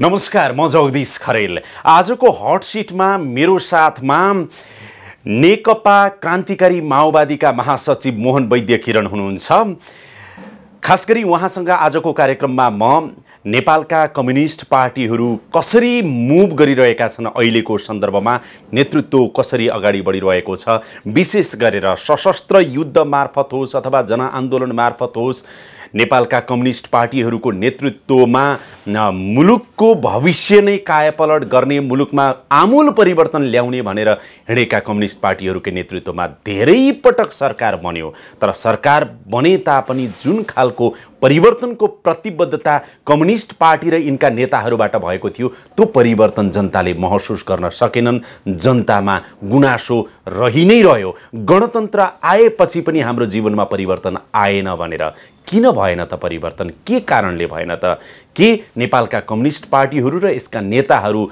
नमस्कार म जगदीश खरेल आजको हट सिटमा मेरो साथमा नेकपा क्रान्तिकारी माओवादीका महासचिव मोहन वैद्य किरण हुनुहुन्छ खास गरी उहाँसँग आजको कार्यक्रममा म नेपालका कम्युनिस्ट पार्टीहरू कसरी मुभ गरिरहेका छन् अहिलेको सन्दर्भमा नेतृत्व कसरी अगाडि बढिरहेको छ विशेष गरेर सशस्त्र युद्ध मार्फत होस् अथवा जनआन्दोलन मार्फत होस् नेपालका कम्युनिस्ट पार्टीहरूको नेतृत्वमा मुलुकको भविष्य नै कायापलट गर्ने मुलुकमा आमूल परिवर्तन ल्याउने भनेर हिँडेका कम्युनिस्ट पार्टीहरूकै नेतृत्वमा धेरै पटक सरकार बन्यो तर सरकार बने तापनि जुन खालको परिवर्तनको प्रतिबद्धता कम्युनिस्ट पार्टी र यिनका नेताहरूबाट भएको थियो त्यो परिवर्तन जनताले महसुस गर्न सकेनन् जनतामा गुनासो रहि नै रह्यो गणतन्त्र आएपछि पनि हाम्रो जीवनमा परिवर्तन आएन भनेर किन भएन त परिवर्तन के कारणले भएन त के नेपालका कम्युनिस्ट पार्टीहरू र यसका नेताहरू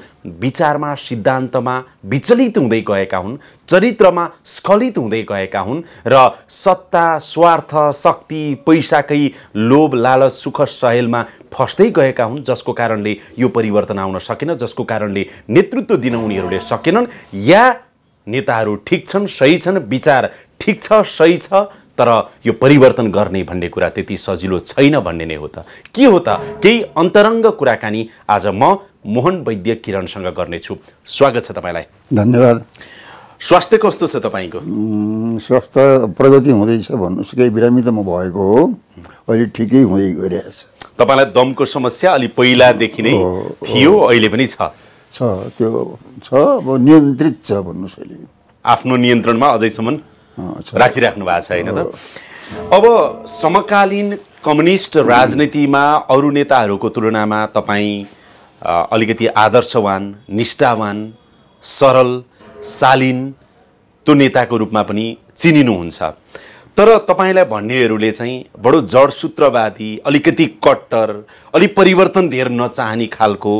विचारमा सिद्धान्तमा विचलित हुँदै गएका हुन् चरित्रमा स्खलित हुँदै गएका हुन् र सत्ता स्वार्थ शक्ति पैसाकै लोभ लालच सुख सहेलमा फस्दै गएका हुन् जसको कारणले यो परिवर्तन आउन सकेन जसको कारणले नेतृत्व दिन उनीहरूले सकेनन् या नेताहरू ठिक छन् सही छन् विचार ठिक छ सही छ तर यो परिवर्तन गर्ने भन्ने कुरा त्यति सजिलो छैन भन्ने नै हो त के हो त केही अन्तरङ्ग कुराकानी आज म मोहन वैद्य किरणसँग गर्नेछु स्वागत छ तपाईँलाई धन्यवाद स्वास्थ्य कस्तो छ तपाईँको स्वास्थ्य प्रगति हुँदैछ भन्नुहोस् केही बिरामी त म भएको हो अहिले ठिकै हुँदै गइरहेको छ तपाईँलाई दमको समस्या अलि पहिलादेखि नै थियो अहिले पनि छ छ त्यो छ अब नियन्त्रित छ भन्नुहोस् अहिले आफ्नो नियन्त्रणमा अझैसम्म राखिराख्नु भएको छ होइन त अब समकालीन कम्युनिस्ट राजनीतिमा अरू नेताहरूको तुलनामा तपाईँ अलिकति आदर्शवान निष्ठावान सरल शालीन त्यो नेताको रूपमा पनि चिनिनुहुन्छ तर तपाईँलाई भन्नेहरूले चाहिँ बडो जडसूत्रवादी अलिकति कट्टर अलिक परिवर्तन धेर नचाहने खालको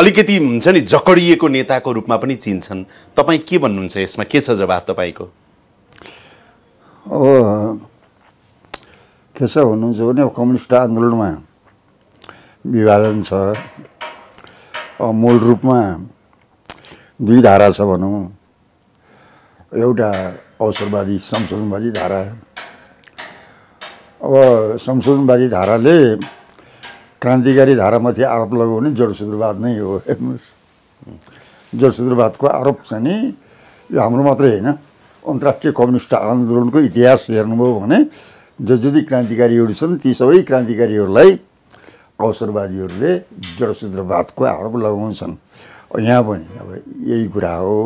अलिकति हुन्छ नि जकडिएको नेताको रूपमा पनि चिन्छन् तपाईँ के भन्नुहुन्छ यसमा के छ जवाब तपाईँको त्यसो भन्नुहुन्छ भने कम्युनिस्ट आन्दोलनमा विभाजन छ मूल रूपमा दुई धारा छ भनौँ एउटा अवसरवादी संशोधनवादी धारा अब संशोधनवादी धाराले क्रान्तिकारी धारामाथि आरोप लगाउने जडसूत्रवाद नै हो हेर्नुहोस् जडसूत्रवादको आरोप छ नि यो हाम्रो मात्रै होइन अन्तर्राष्ट्रिय कम्युनिस्ट आन्दोलनको इतिहास हेर्नुभयो भने जो जति क्रान्तिकारीहरू छन् ती सबै क्रान्तिकारीहरूलाई अवसरवादीहरूले जडसूत्रवादको आरोप लगाउँछन् यहाँ पनि अब यही कुरा हो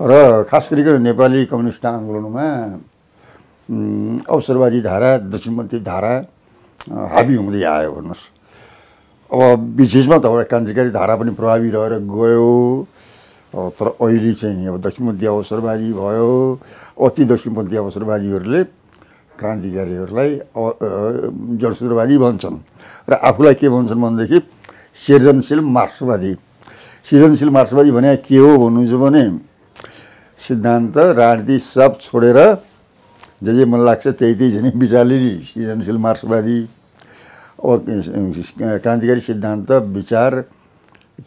र खास गरिकन नेपाली कम्युनिस्ट आन्दोलनमा अवसरवादी धारा दक्षिणपन्थी धारा हाबी हुँदै आयो भन्नुहोस् अब विशेषमा त एउटा क्रान्तिकारी धारा पनि प्रभावी रहेर गयो तर अहिले चाहिँ नि अब दक्षिणपन्थी अवसरवादी भयो अति दक्षिणपन्थी अवसरवादीहरूले क्रान्तिकारीहरूलाई जडसुरवादी भन्छन् र आफूलाई के भन्छन् भनेदेखि सृजनशील मार्क्सवादी सृजनशील मार्क्सवादी भने के हो भन्नुहुन्छ भने सिद्धान्त राजनीति सब छोडेर जे जे मन लाग्छ त्यही त्यही झन् विचारले सृजनशील मार्क्सवादी अब क्रान्तिकारी सिद्धान्त विचार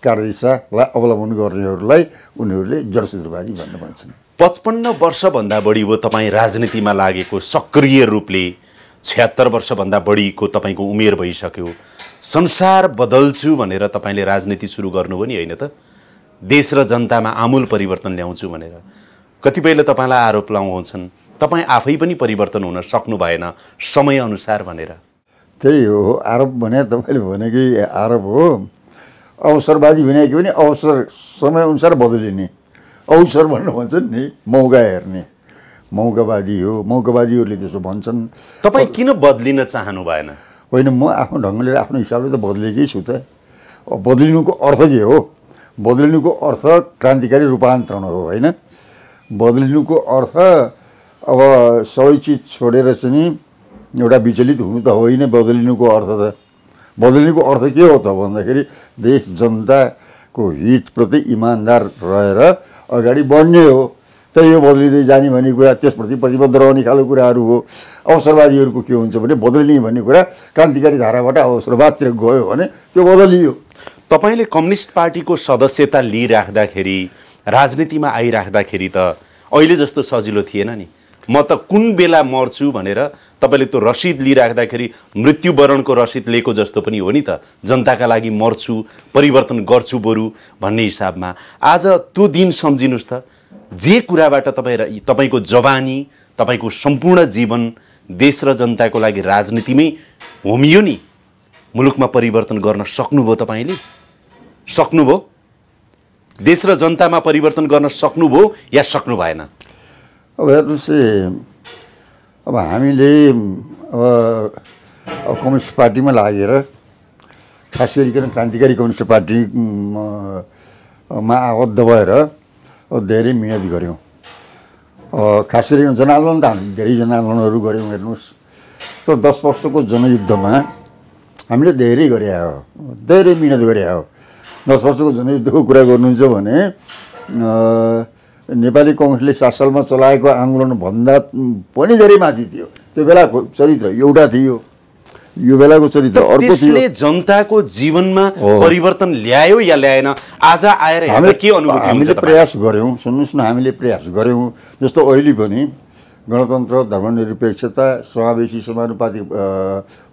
कार्यदिशालाई अवलम्बन गर्नेहरूलाई उनीहरूले जडसूत्रवादी भन्न भन्छन् पचपन्न वर्षभन्दा बढी हो तपाईँ राजनीतिमा लागेको सक्रिय रूपले छ्यात्तर वर्षभन्दा बढीको तपाईँको उमेर भइसक्यो संसार बदल्छु भनेर तपाईँले राजनीति सुरु गर्नुभयो नि होइन त देश र जनतामा आमूल परिवर्तन ल्याउँछु भनेर कतिपयले तपाईँलाई आरोप लाउँछन् तपाईँ आफै पनि परिवर्तन हुन सक्नु भएन समयअनुसार भनेर त्यही हो आरोप भने तपाईँले भनेकै आरोप हो अवसरवादी भनेको पनि भने अवसर समयअनुसार बदलिने अवसर भन्नु भन्छन् नि मौका हेर्ने मौकावादी हो मौकावादीहरूले त्यसो भन्छन् तपाईँ किन बदलिन चाहनु भएन होइन म आफ्नो ढङ्गले आफ्नो हिसाबले त बदलेकै छु त बदलिनुको अर्थ के हो बदलिनुको अर्थ क्रान्तिकारी रूपान्तरण हो होइन बदलिनुको अर्थ अब सबै चिज छोडेर चाहिँ एउटा विचलित हुनु त होइन बदलिनुको अर्थ त बदलिनुको अर्थ के हो त भन्दाखेरि देश जनता को हितप्रति इमान्दार रहेर अगाडि बढ्ने हो त यो बदलिँदै जाने भन्ने कुरा त्यसप्रति प्रतिबद्ध रहने खालको कुराहरू हो अवसरवादीहरूको के हुन्छ भने बदलिने भन्ने कुरा क्रान्तिकारी धाराबाट अवसरवादतिर गयो भने त्यो बदलियो तपाईँले कम्युनिस्ट पार्टीको सदस्यता लिइराख्दाखेरि राजनीतिमा आइराख्दाखेरि त अहिले जस्तो सजिलो थिएन नि म त कुन बेला मर्छु भनेर तपाईँले त्यो रसिद लिइराख्दाखेरि मृत्युवरणको रसिद लिएको जस्तो पनि हो नि त जनताका लागि मर्छु परिवर्तन गर्छु बरु भन्ने हिसाबमा आज त्यो दिन सम्झिनुहोस् त जे कुराबाट तपाईँ तपाईँको जवानी तपाईँको सम्पूर्ण जीवन देश र जनताको लागि राजनीतिमै होमियो नि मुलुकमा परिवर्तन गर्न सक्नुभयो तपाईँले सक्नुभयो देश र जनतामा परिवर्तन गर्न सक्नुभयो या सक्नु भएन अब हेर्नुहोस् अब हामीले अब कम्युनिस्ट पार्टीमा लागेर खास गरिकन क्रान्तिकारी कम्युनिस्ट पार्टीमा आबद्ध भएर धेरै मिहिनेत गऱ्यौँ खास गरिकन जनआन्दोलन त हामी धेरै जनआन्दोलनहरू गऱ्यौँ हेर्नुहोस् तर दस वर्षको जनयुद्धमा हामीले धेरै गरे हो धेरै मिहिनेत गरे हो दस वर्षको जनयुद्धको कुरा गर्नुहुन्छ भने नेपाली कङ्ग्रेसले शासनमा चलाएको आन्दोलनभन्दा पनि धेरै माथि थियो त्यो बेलाको चरित्र एउटा थियो यो बेलाको चरित्र अर्को जनताको जीवनमा परिवर्तन ल्यायो या ल्याएन आज आएर हामीले के अनुभूति हामीले प्रयास गऱ्यौँ सुन्नुहोस् न हामीले प्रयास गऱ्यौँ जस्तो अहिले पनि गणतन्त्र धर्मनिरपेक्षता समावेशी समानुपातिक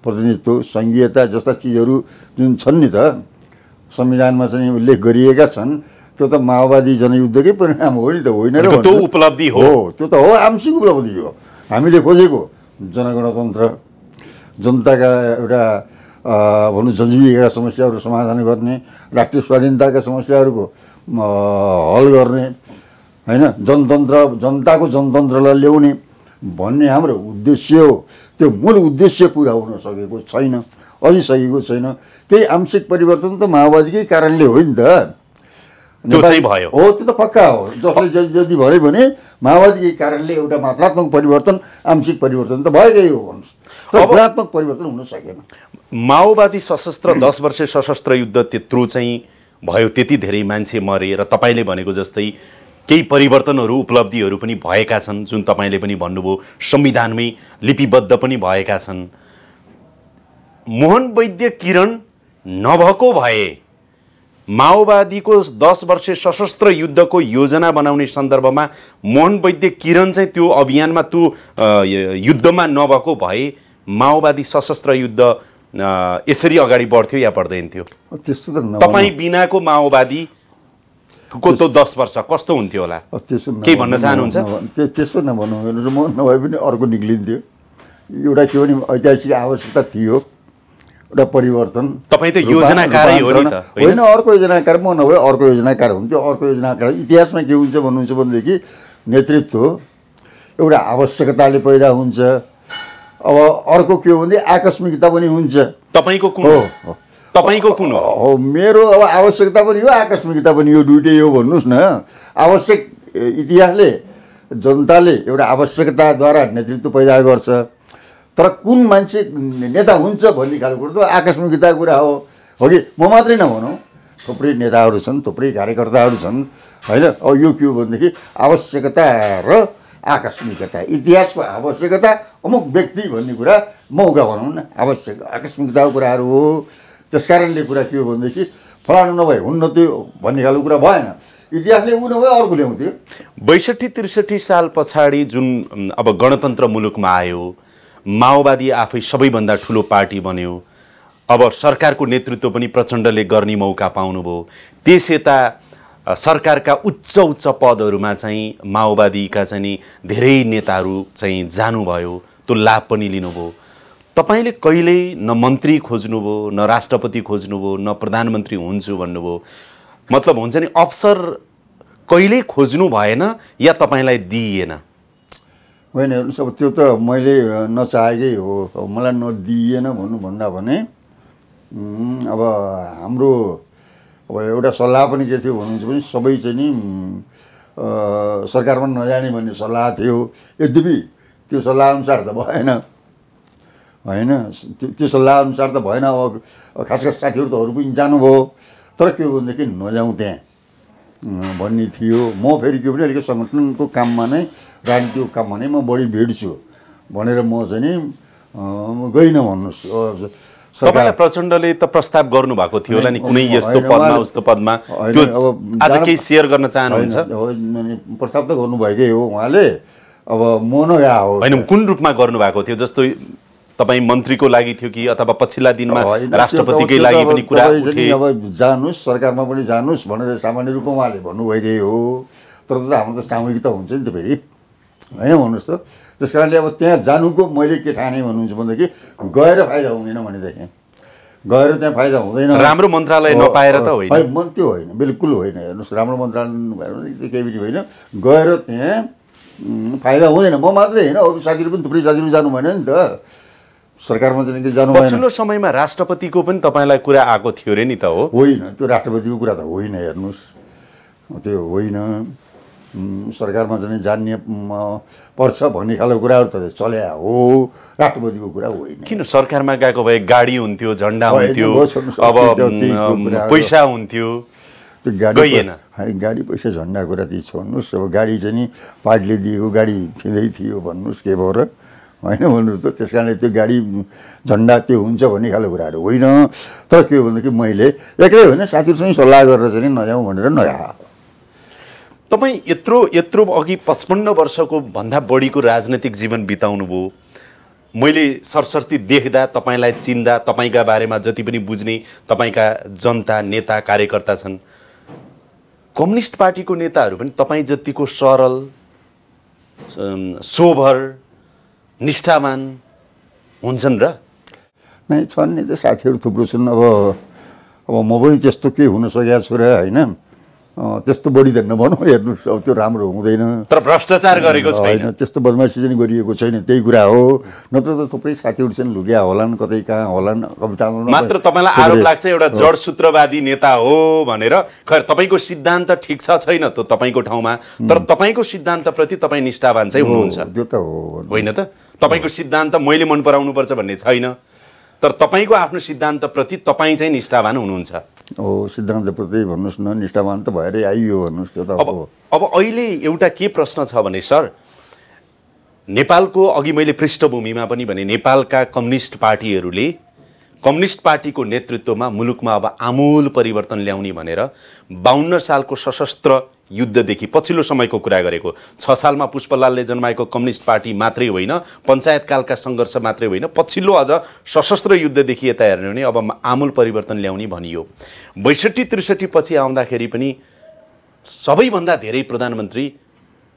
प्रतिनिधित्व सङ्घीयता जस्ता चिजहरू जुन छन् नि त संविधानमा चाहिँ उल्लेख गरिएका छन् त्यो त माओवादी जनयुद्धकै परिणाम हो नि त होइन र त्यो उपलब्धि हो त्यो त हो आंशिक उपलब्धि हो हामीले खोजेको जनगणतन्त्र जनताका एउटा भनौँ जनजीविका समस्याहरू समाधान गर्ने राष्ट्रिय स्वाधीनताका समस्याहरूको हल गर्ने होइन जनतन्त्र जनताको जनतन्त्रलाई ल्याउने भन्ने हाम्रो उद्देश्य हो त्यो मूल उद्देश्य पुरा हुन सकेको छैन अझै सकेको छैन त्यही आंशिक परिवर्तन त माओवादीकै कारणले हो नि त त्यो चाहिँ भयो हो त्यो त पक्का हो जसले जति जति भयो भने माओवादीकै कारणले एउटा मात्रात्मक परिवर्तन आंशिक परिवर्तन त भएकै हो भन्नुहोस् परिवर्तन हुन सकेन माओवादी सशस्त्र दस वर्ष सशस्त्र युद्ध त्यत्रो चाहिँ भयो त्यति धेरै मान्छे मरे र तपाईँले भनेको जस्तै केही परिवर्तनहरू उपलब्धिहरू पनि भएका छन् जुन तपाईँले पनि भन्नुभयो संविधानमै लिपिबद्ध पनि भएका छन् मोहन वैद्य किरण नभएको भए माओवादीको दस वर्षे सशस्त्र युद्धको योजना बनाउने सन्दर्भमा मोहन वैद्य किरण चाहिँ त्यो अभियानमा त्यो युद्धमा नभएको भए माओवादी सशस्त्र युद्ध यसरी अगाडि बढ्थ्यो या बढ्दैन थियो त्यस्तो त तपाईँ बिनाको माओवादी को त दस वर्ष कस्तो हुन्थ्यो होला त्यसो केही भन्न चाहनुहुन्छ त्यसो नभनौँ म नभए पनि अर्को निक्लिन्थ्यो एउटा के भने ऐतिहासिक आवश्यकता थियो एउटा परिवर्तन तपाईँ त योजनाकारै हो नि होइन अर्को योजनाकार म नभए अर्को योजनाकार हुन्थ्यो अर्को योजनाकार इतिहासमा के हुन्छ भन्नुहुन्छ भनेदेखि नेतृत्व एउटा आवश्यकताले पैदा हुन्छ अब अर्को के हो भने आकस्मिकता पनि हुन्छ तपाईँको कुन हो तपाईँको कुन हो मेरो अब आवश्यकता पनि हो आकस्मिकता पनि यो दुइटै हो भन्नुहोस् न आवश्यक इतिहासले जनताले एउटा आवश्यकताद्वारा नेतृत्व पैदा गर्छ तर कुन मान्छे नेता हुन्छ भन्ने खालको कुरो त आकस्मिकताको कुरा हो हो कि म मात्रै नभनौँ थुप्रै नेताहरू छन् थुप्रै कार्यकर्ताहरू छन् होइन अब यो के हो भनेदेखि आवश्यकता र आकस्मिकता इतिहासको आवश्यकता अमुक व्यक्ति भन्ने कुरा मौका भनौँ न आवश्यक आकस्मिकताको कुराहरू हो त्यस कारणले कुरा के हो भनेदेखि फलानु नभए हुन्न त्यो भन्ने खालको कुरा भएन इतिहासले ऊ नभए अर्को ल्याउँथ्यो बैसठी त्रिसठी साल पछाडि जुन अब गणतन्त्र मुलुकमा आयो माओवादी आफै सबैभन्दा ठुलो पार्टी बन्यो अब सरकारको नेतृत्व पनि प्रचण्डले गर्ने मौका पाउनुभयो त्यस यता सरकारका उच्च उच्च पदहरूमा चाहिँ माओवादीका चाहिँ धेरै नेताहरू चाहिँ जानुभयो त्यो लाभ पनि लिनुभयो तपाईँले कहिल्यै न मन्त्री खोज्नुभयो न राष्ट्रपति खोज्नुभयो न प्रधानमन्त्री हुन्छु भन्नुभयो मतलब हुन्छ नि अवसर कहिल्यै खोज्नु भएन या तपाईँलाई दिइएन होइन हेर्नुहोस् अब त्यो त मैले नचाहेकै हो मलाई नदिइएन भन्नुभन्दा भने अब हाम्रो अब एउटा सल्लाह पनि के थियो भन्नुहुन्छ भने सबै चाहिँ नि सरकारमा नजाने भन्ने सल्लाह थियो यद्यपि त्यो सल्लाहअनुसार त भएन होइन त्यो त्यो सल्लाहअनुसार त भएन अब खास खास साथीहरू त अरू पनि जानुभयो तर के हो भनेदेखि नजाउँ त्यहाँ भन्ने थियो म फेरि के पनि अलिक सङ्गठनको काममा नै राजनीतिको काममा नै म बढी भिड्छु भनेर म चाहिँ नि गइनँ भन्नुहोस् तपाईँलाई प्रचण्डले त प्रस्ताव गर्नुभएको थियो होला नि कुनै यस्तो पदमा उस्तो पदमा त्यो आज केही सेयर गर्न चाहनुहुन्छ प्रस्ताव त गर्नुभएकै हो उहाँले अब म हो होइन कुन रूपमा गर्नुभएको थियो जस्तो तपाईँ मन्त्रीको लागि थियो कि अथवा पछिल्ला दिनमा राष्ट्रपतिकै लागि पनि कुरा अब जानुहोस् सरकारमा पनि जानुहोस् भनेर सामान्य रूपमा उहाँले भन्नुभयो त्यही हो तर त हाम्रो त सामूहिकता हुन्छ नि त फेरि होइन भन्नुहोस् त त्यस कारणले अब त्यहाँ जानुको मैले के ठाने भन्नुहुन्छ भनेदेखि गएर फाइदा हुँदैन भनेदेखि गएर त्यहाँ फाइदा हुँदैन राम्रो मन्त्रालय नपाएर त होइन त्यो होइन बिल्कुल होइन हेर्नुहोस् राम्रो मन्त्रालय त्यो केही पनि होइन गएर त्यहाँ फाइदा हुँदैन म मात्रै होइन अरू साथीहरू पनि थुप्रै साथीहरू जानु भएन नि त सरकारमा चाहिँ त्यो जानु पछिल्लो समयमा राष्ट्रपतिको पनि तपाईँलाई कुरा आएको थियो अरे नि त हो होइन त्यो राष्ट्रपतिको कुरा त होइन हेर्नुहोस् त्यो होइन सरकारमा चाहिँ जान्ने पर्छ भन्ने खालको कुराहरू त चल्या हो राष्ट्रपतिको कुरा होइन किन सरकारमा गएको भए गाडी हुन्थ्यो झन्डा हुन्थ्यो अब पैसा हुन्थ्यो त्यो गाडी गाडी पैसा झन्डा कुरा ती छोड्नुहोस् अब गाडी चाहिँ नि पार्टीले दिएको गाडी थिँदै थियो भन्नुहोस् के भएर होइन भन्नु त त्यस कारणले त्यो गाडी झन्डा त्यो हुन्छ भन्ने खालको कुराहरू होइन तर के हो भन्दाखेरि मैले एक्लै होइन साथीहरूसँग सल्लाह गरेर चाहिँ नयाँ भनेर नयाँ तपाईँ यत्रो यत्रो अघि पचपन्न वर्षको भन्दा बढीको राजनैतिक जीवन बिताउनुभयो मैले सरस्वती देख्दा तपाईँलाई चिन्दा तपाईँका बारेमा जति पनि बुझ्ने तपाईँका जनता नेता कार्यकर्ता छन् कम्युनिस्ट पार्टीको नेताहरू पनि तपाईँ जतिको सरल सोभर निष्ठावान हुन्छन् र नै छन् नि त साथीहरू थुप्रो छन् अब अब म पनि त्यस्तो केही हुन सकेको छु र होइन त्यस्तो बढी त नभनौँ हेर्नुहोस् अब त्यो राम्रो हुँदैन तर भ्रष्टाचार गरेको छैन त्यस्तो बदमासी चाहिँ गरिएको छैन त्यही कुरा हो नत्र त थुप्रै साथीहरू चाहिँ लुग्या होलान् कतै कहाँ होलान् कवितामा मात्र तपाईँलाई आरोप लाग्छ एउटा जडसूत्रवादी नेता हो भनेर खै तपाईँको सिद्धान्त ठिक छ छैन त तपाईँको ठाउँमा तर तपाईँको सिद्धान्तप्रति तपाईँ निष्ठावान चाहिँ हुनुहुन्छ त्यो त हो होइन त तपाईँको सिद्धान्त मैले मन पराउनुपर्छ भन्ने छैन तर तपाईँको आफ्नो सिद्धान्तप्रति तपाईँ चाहिँ निष्ठावान हुनुहुन्छ हो सिद्धान्तप्रति भन्नुहोस् न निष्ठावान त भएरै आइयो भन्नुहोस् त्यो त अब अब अहिले एउटा के प्रश्न छ भने सर नेपालको अघि मैले पृष्ठभूमिमा पनि भने नेपालका कम्युनिस्ट पार्टीहरूले कम्युनिस्ट पार्टीको नेतृत्वमा मुलुकमा अब आमूल परिवर्तन ल्याउने भनेर बाहन्न सालको सशस्त्र युद्धदेखि पछिल्लो समयको कुरा गरेको छ सालमा पुष्पलालले जन्माएको कम्युनिस्ट पार्टी मात्रै होइन पञ्चायतकालका सङ्घर्ष मात्रै होइन पछिल्लो अझ सशस्त्र युद्धदेखि यता हेर्ने भने अब आमूल परिवर्तन ल्याउने भनियो बैसठी त्रिसठी पछि आउँदाखेरि पनि सबैभन्दा धेरै प्रधानमन्त्री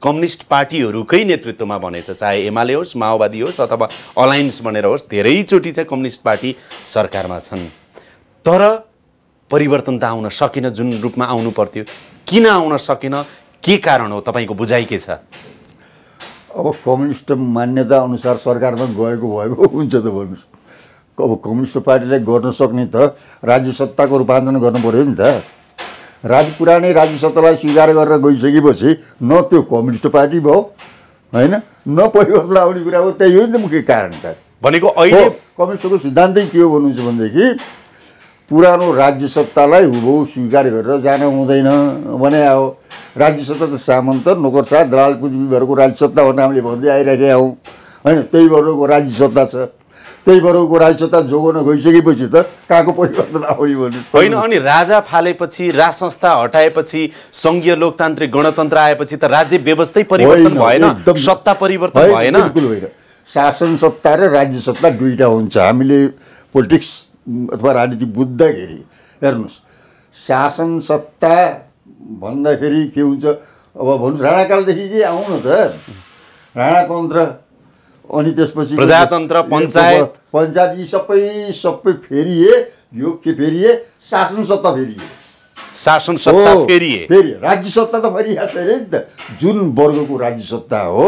कम्युनिस्ट पार्टीहरूकै नेतृत्वमा भनेछ चाहे एमाले होस् माओवादी होस् अथवा अलायन्स भनेर होस् धेरैचोटि चाहिँ कम्युनिस्ट पार्टी सरकारमा छन् तर परिवर्तन त आउन सकेन जुन रूपमा आउनु पर्थ्यो किन आउन सकेन के कारण हो तपाईँको बुझाइ के छ अब कम्युनिस्ट मान्यता अनुसार सरकारमा गएको भएको हुन्छ त भन्नुहोस् अब कम्युनिस्ट पार्टीले गर्न सक्ने त राज्य सत्ताको रूपान्तरण गर्नु पऱ्यो नि त राज पुरानै राज्य सत्तालाई स्वीकार गरेर गइसकेपछि न त्यो कम्युनिस्ट पार्टी भयो होइन न परिवर्तन आउने कुरा हो त्यही हो नि त मुख्य कारण त भनेको अहिले कम्युनिस्टको सिद्धान्तै के हो भन्नुहुन्छ भनेदेखि पुरानो राज्य सत्तालाई हुबहु स्वीकार गरेर जान हुँदैन भने अब राज्य सत्ता त सामन्त नोकरसा दलाल कुचबिहारको राज्य सत्ता भनेर हामीले भन्दै आइरहेका हौँ होइन त्यही भएर राज्य सत्ता छ त्यही राज्य सत्ता जोगाउन गइसकेपछि त कहाँको परिवर्तन आउने भन्नु होइन अनि राजा फालेपछि राज संस्था हटाएपछि सङ्घीय लोकतान्त्रिक गणतन्त्र आएपछि त राज्य व्यवस्थै परिवर्तन भएन सत्ता परिवर्तन भएन बिल्कुल होइन शासन सत्ता र राज्य सत्ता दुईवटा हुन्छ हामीले पोलिटिक्स अथवा राजनीति बुझ्दाखेरि हेर्नुहोस् शासन सत्ता भन्दाखेरि के हुन्छ अब भन्नुहोस् राणाकालदेखि के आउनु त राणातन्त्र अनि त्यसपछि प्रजातन्त्र पञ्चायत पञ्चायत यी सबै सबै फेरिए यो के फेरिए शासन सत्ता फेरिए शासन सत्ता फेरिए फेरि राज्य सत्ता त फरिया अरे नि त जुन वर्गको राज्य सत्ता हो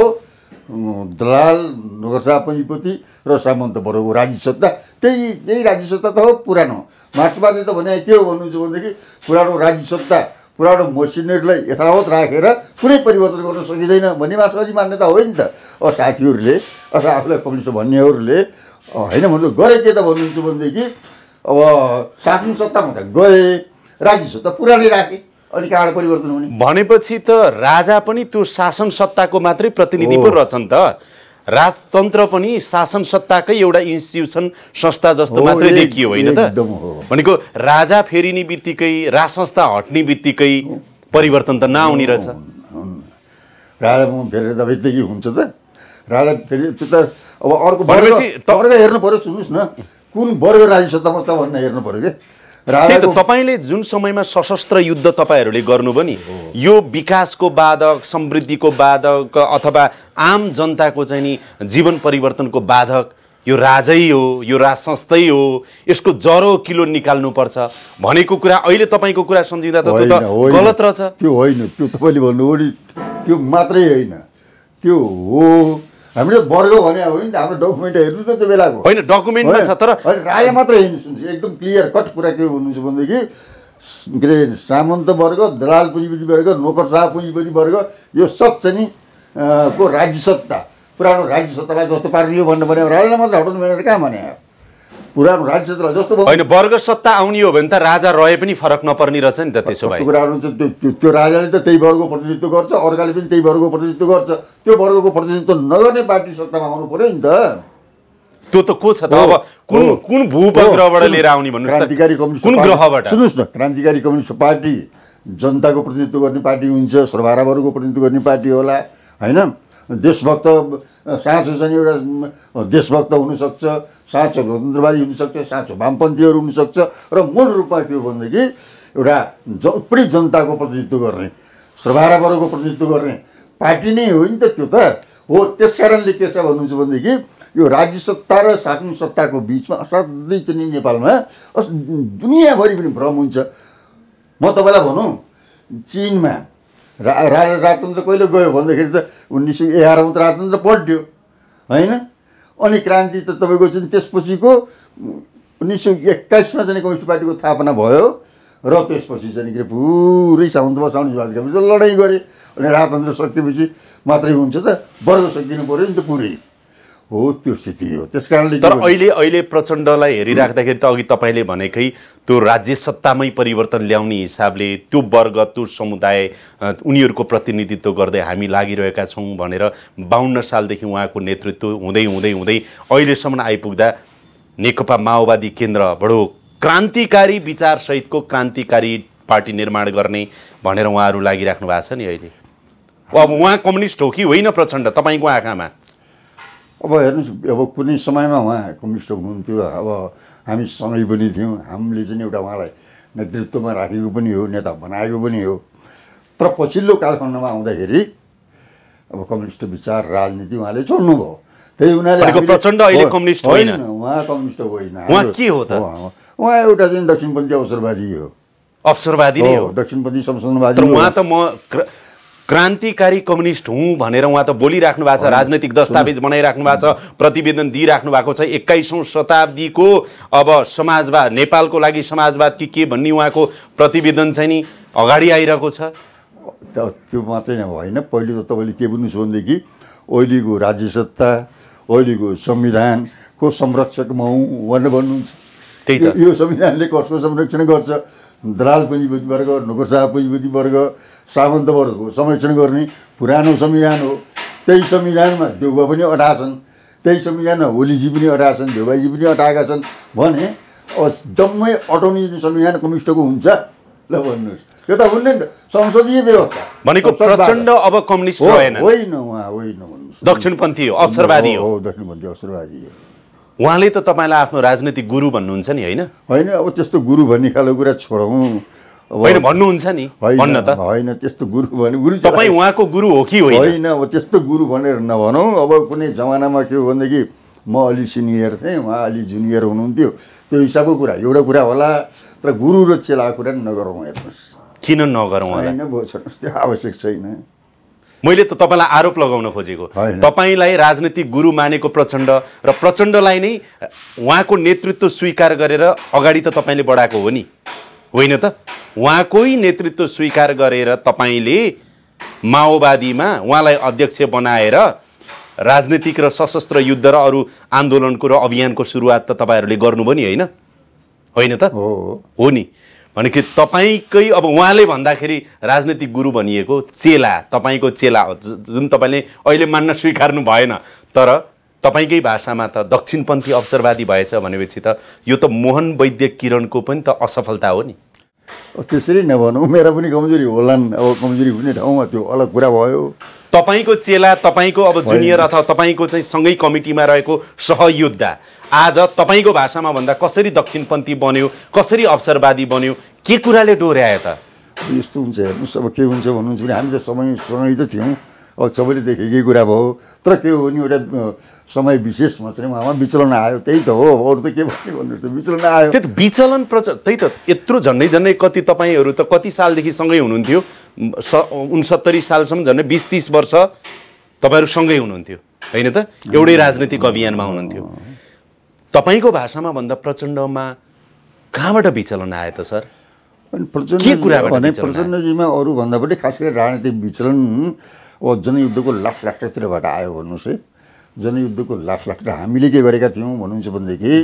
दलाल नगरसापतिपति र सामन्त वर्गको राज्य सत्ता त्यही त्यही राज्य सत्ता त हो पुरानो मार्क्सवादले त भने के हो भन्नुहुन्छ भनेदेखि पुरानो राज्य सत्ता पुरानो मसिनरीलाई यथावत राखेर कुनै परिवर्तन गर्न सकिँदैन भन्ने मात्राजी मान्यता हो नि त अब साथीहरूले अथवा आफूलाई कम्युनिस्ट भन्नेहरूले होइन भन्नु गरे के त भन्नुहुन्छ भनेदेखि अब शासन सत्तामा त गए राज्य सत्ता पुरानै राखे अनि कहाँबाट परिवर्तन हुने भनेपछि त राजा पनि त्यो शासन सत्ताको मात्रै प्रतिनिधि पो रहेछन् त राजतन्त्र पनि शासन सत्ताकै एउटा इन्स्टिट्युसन संस्था जस्तो मात्रै देखियो होइन त भनेको राजा फेरिने बित्तिकै राज संस्था हट्ने बित्तिकै परिवर्तन त नआउने रहेछ राजा फेरि हुन्छ त राजा फेरि त्यो त अब अर्को हेर्नु पऱ्यो सुन्नुहोस् न कुन वर्ग राज्य सत्तामा छ भन्ने हेर्नु पऱ्यो क्या त्यही त तपाईँले जुन समयमा सशस्त्र युद्ध तपाईँहरूले गर्नुभयो नि यो विकासको बाधक समृद्धिको बाधक अथवा आम जनताको चाहिँ नि जीवन परिवर्तनको बाधक यो राजै हो यो राज संस्थै हो यसको जरो किलो निकाल्नुपर्छ भनेको कुरा अहिले तपाईँको कुरा सम्झिँदा त त्यो गलत रहेछ त्यो होइन त्यो तपाईँले भन्नुभयो नि त्यो मात्रै होइन त्यो हो हामीले वर्ग भने नि हाम्रो डकुमेन्ट हेर्नुहोस् न त्यो बेलाको होइन डकुमेन्टमा छ तर राय मात्र हेर्नुहोस् एकदम क्लियर कट कुरा के हुनुहुन्छ भनेदेखि के अरे सामन्त वर्ग दलाल पुँजीपति वर्ग शाह पुँजीपति वर्ग यो सब चाहिँ नि को राज्य सत्ता पुरानो राज्य सत्तालाई जस्तो पारियो भन्नु भने राजालाई मात्र हटाउनु भनेर कहाँ भने पुरा राज्य चलाउँछ जस्तो होइन वर्ग सत्ता आउने हो भने त राजा रहे पनि फरक नपर्ने रहेछ नि त त्यसो भए कुराहरू त्यो राजाले त त्यही वर्गको प्रतिनिधित्व गर्छ अर्काले पनि त्यही वर्गको प्रतिनिधित्व गर्छ त्यो वर्गको प्रतिनिधित्व नगर्ने पार्टी सत्तामा आउनु पऱ्यो नि त त्यो त को छ त अब कुन कुन भूपग्रहबाट लिएर आउने भन्नु क्रान्तिकारी कम्युनिस्ट कुन ग्रहबाट सुन्नुहोस् न क्रान्तिकारी कम्युनिस्ट पार्टी जनताको प्रतिनिधित्व गर्ने पार्टी हुन्छ सर्वहारा वर्गको प्रतिनिधित्व गर्ने पार्टी होला होइन देशभक्त साँचो चाहिँ एउटा देशभक्त हुनसक्छ साँचो लोकतन्त्रवादी हुनसक्छ साँचो वामपन्थीहरू हुनसक्छ र मूल रूपमा के हो भनेदेखि एउटा जनप्रिय जनताको प्रतिनिधित्व गर्ने सर्भारावरको प्रतिनिधित्व गर्ने पार्टी नै हो नि त त्यो त हो त्यस कारणले के छ भन्नुहुन्छ भनेदेखि यो राज्य सत्ता र शासन सत्ताको बिचमा असाध्यै चाहिँ नेपालमा अस दुनियाँभरि पनि भ्रम हुन्छ म तपाईँलाई भनौँ चिनमा रा राजतन्त्र कहिले गयो भन्दाखेरि त उन्नाइस सय एघारमा त राजतन्त्र पल्ट्यो होइन अनि क्रान्ति त तपाईँको चाहिँ त्यसपछिको उन्नाइस सय एक्काइसमा चाहिँ कम्युनिस्ट पार्टीको स्थापना भयो र त्यसपछि चाहिँ के पुरै साउन्त साउन्सवादीहरूले लडाइँ गरे अनि राजतन्त्र सकिएपछि मात्रै हुन्छ त वर्ग सकिनु पऱ्यो नि त पुरै हो त्यो स्थिति हो त्यस कारणले तर अहिले अहिले प्रचण्डलाई हेरिराख्दाखेरि त अघि तपाईँले भनेकै त्यो राज्य सत्तामै परिवर्तन ल्याउने हिसाबले त्यो वर्ग त्यो समुदाय उनीहरूको प्रतिनिधित्व गर्दै हामी लागिरहेका छौँ भनेर बाहन्न सालदेखि उहाँको नेतृत्व हुँदै हुँदै हुँदै अहिलेसम्म आइपुग्दा नेकपा माओवादी केन्द्र बडो क्रान्तिकारी विचारसहितको क्रान्तिकारी पार्टी निर्माण गर्ने भनेर उहाँहरू लागिराख्नु भएको छ नि अहिले अब उहाँ कम्युनिस्ट हो कि होइन प्रचण्ड तपाईँको आँखामा अब हेर्नुहोस् अब कुनै समयमा उहाँ कम्युनिस्ट हुनुहुन्थ्यो अब हामी सँगै पनि थियौँ हामीले चाहिँ एउटा उहाँलाई नेतृत्वमा राखेको पनि हो नेता बनाएको पनि हो तर पछिल्लो कालखण्डमा आउँदाखेरि अब कम्युनिस्ट विचार राजनीति उहाँले छोड्नुभयो त्यही हुनाले प्रचण्ड अहिले कम्युनिस्ट होइन उहाँ कम्युनिस्ट होइन उहाँ के हो त उहाँ एउटा चाहिँ दक्षिणपन्थी अवसरवादी हो अवसरवादी हो दक्षिणपन्थी संशोधनवादी उहाँ त म क्रान्तिकारी कम्युनिस्ट हुँ भनेर उहाँ त बोलिराख्नु भएको छ राजनैतिक दस्तावेज बनाइराख्नु भएको छ प्रतिवेदन दिइराख्नु भएको छ एक्काइसौँ शताब्दीको अब समाजवाद नेपालको लागि समाजवाद कि के भन्ने उहाँको प्रतिवेदन चाहिँ नि अगाडि आइरहेको छ त्यो मात्रै नै होइन पहिले त तपाईँले के बुझ्नुहोस् भनेदेखि अहिलेको राज्य सत्ता अहिलेको संविधानको संरक्षक म भनेर भन्नुहुन्छ त्यही त यो संविधानले कसको संरक्षण गर्छ दलाल पुँजीपति वर्ग नोकरसाह पुँजीपति वर्ग सामन्त वर्गको संरक्षण गर्ने पुरानो संविधान हो त्यही संविधानमा देउबा पनि अटाएछन् त्यही संविधानमा होलीजी पनि अटाएछन् देउबाजी पनि अटाएका छन् भने जम्मै अटाउने संविधान कम्युनिस्टको हुन्छ ल भन्नुहोस् त्यो त हुने नि संसदीय व्यवस्था भनेको प्रचण्ड अब कम्युनिस्ट होइन होइन उहाँ होइन भन्नुहोस् दक्षिणपन्थी हो अवसरवादी हो दक्षिणपन्थी अवसरवादी हो उहाँले त तपाईँलाई आफ्नो राजनीतिक गुरु भन्नुहुन्छ नि होइन होइन अब त्यस्तो गुरु भन्ने खालको कुरा छोडौँ होइन भन्नुहुन्छ नि भन्न त होइन त्यस्तो गुरु भने गुरु तपाईँ उहाँको गुरु हो कि होइन अब त्यस्तो गुरु भनेर नभनौँ अब कुनै जमानामा के हो भनेदेखि म अलि सिनियर थिएँ उहाँ अलि जुनियर हुनुहुन्थ्यो त्यो हिसाबको कुरा एउटा कुरा होला तर गुरु र चेलाको कुरा नगरौँ हेर्नुहोस् किन नगरौँ होइन त्यो आवश्यक छैन मैले त तपाईँलाई आरोप लगाउन खोजेको तपाईँलाई राजनीतिक गुरु मानेको प्रचण्ड र प्रचण्डलाई नै उहाँको नेतृत्व स्वीकार गरेर अगाडि त तपाईँले बढाएको हो नि होइन त उहाँकै नेतृत्व स्वीकार गरेर तपाईँले माओवादीमा उहाँलाई अध्यक्ष बनाएर राजनीतिक र सशस्त्र युद्ध र अरू आन्दोलनको र अभियानको सुरुवात त तपाईँहरूले गर्नुभयो नि होइन होइन त हो नि भनेपछि तपाईँकै अब उहाँले भन्दाखेरि राजनीतिक गुरु भनिएको चेला तपाईँको चेला हो जुन तपाईँले अहिले मान्न स्वीकार्नु भएन तर तपाईँकै भाषामा त दक्षिणपन्थी अवसरवादी भएछ भनेपछि त यो त मोहन वैद्य किरणको पनि त असफलता हो नि त्यसरी नभनौँ मेरो पनि कमजोरी होला अब कमजोरी हुने ठाउँमा त्यो अलग कुरा भयो तपाईँको चेला तपाईँको अब जुनियर अथवा तपाईँको चाहिँ सँगै कमिटीमा रहेको सहयोद्धा आज तपाईँको भाषामा भन्दा कसरी दक्षिणपन्थी बन्यो कसरी अवसरवादी बन्यो के कुराले डोर्यायो त यस्तो हुन्छ हेर्नुहोस् अब के हुन्छ भन्नुहुन्छ भने हामी त समयसँगै त थियौँ अब सबैले देखेकै कुरा भयो तर के हो भने एउटा समय विशेष मात्रै उहाँमा विचलन आयो त्यही त हो अरू त के भन्ने भन्नु त विचलन आयो त्यो त विचलन प्रच त्यही त यत्रो झन्डै झन्डै कति तपाईँहरू त कति सालदेखि सँगै हुनुहुन्थ्यो स उनसत्तरी सालसम्म झन्डै बिस तिस वर्ष तपाईँहरू सँगै हुनुहुन्थ्यो होइन त एउटै राजनीतिक अभियानमा हुनुहुन्थ्यो तपाईँको भाषामा भन्दा प्रचण्डमा कहाँबाट विचलन आयो त सर प्रचण्ड भने प्रचण्डजीमा अरूभन्दा पनि खास गरी राजनीतिक विचलन अब जनयुद्धको लाख लाखतिरबाट आयो भन्नुहोस् है जनयुद्धको लाख लाख हामीले के गरेका थियौँ भन्नुहुन्छ भनेदेखि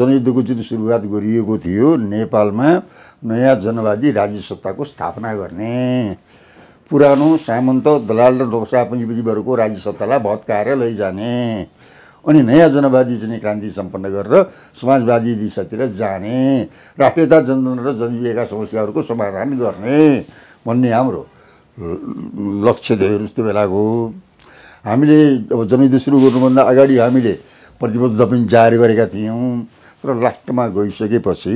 जनयुद्धको जुन सुरुवात गरिएको थियो नेपालमा नयाँ जनवादी राज्य सत्ताको स्थापना गर्ने पुरानो सामन्त दलाल र नौसा पुँजीपतिहरूको राज्य सत्तालाई भत्काएर लैजाने अनि नयाँ जनवादी चाहिँ क्रान्ति सम्पन्न गरेर समाजवादी दिशातिर जाने राष्ट्रियता जनजन र जनजीविका समस्याहरूको समाधान गर्ने भन्ने हाम्रो लक्ष्य थियो त्यस्तो बेलाको हामीले अब जनयुद्ध सुरु गर्नुभन्दा अगाडि हामीले प्रतिबद्ध पनि जारी गरेका थियौँ तर लास्टमा गइसकेपछि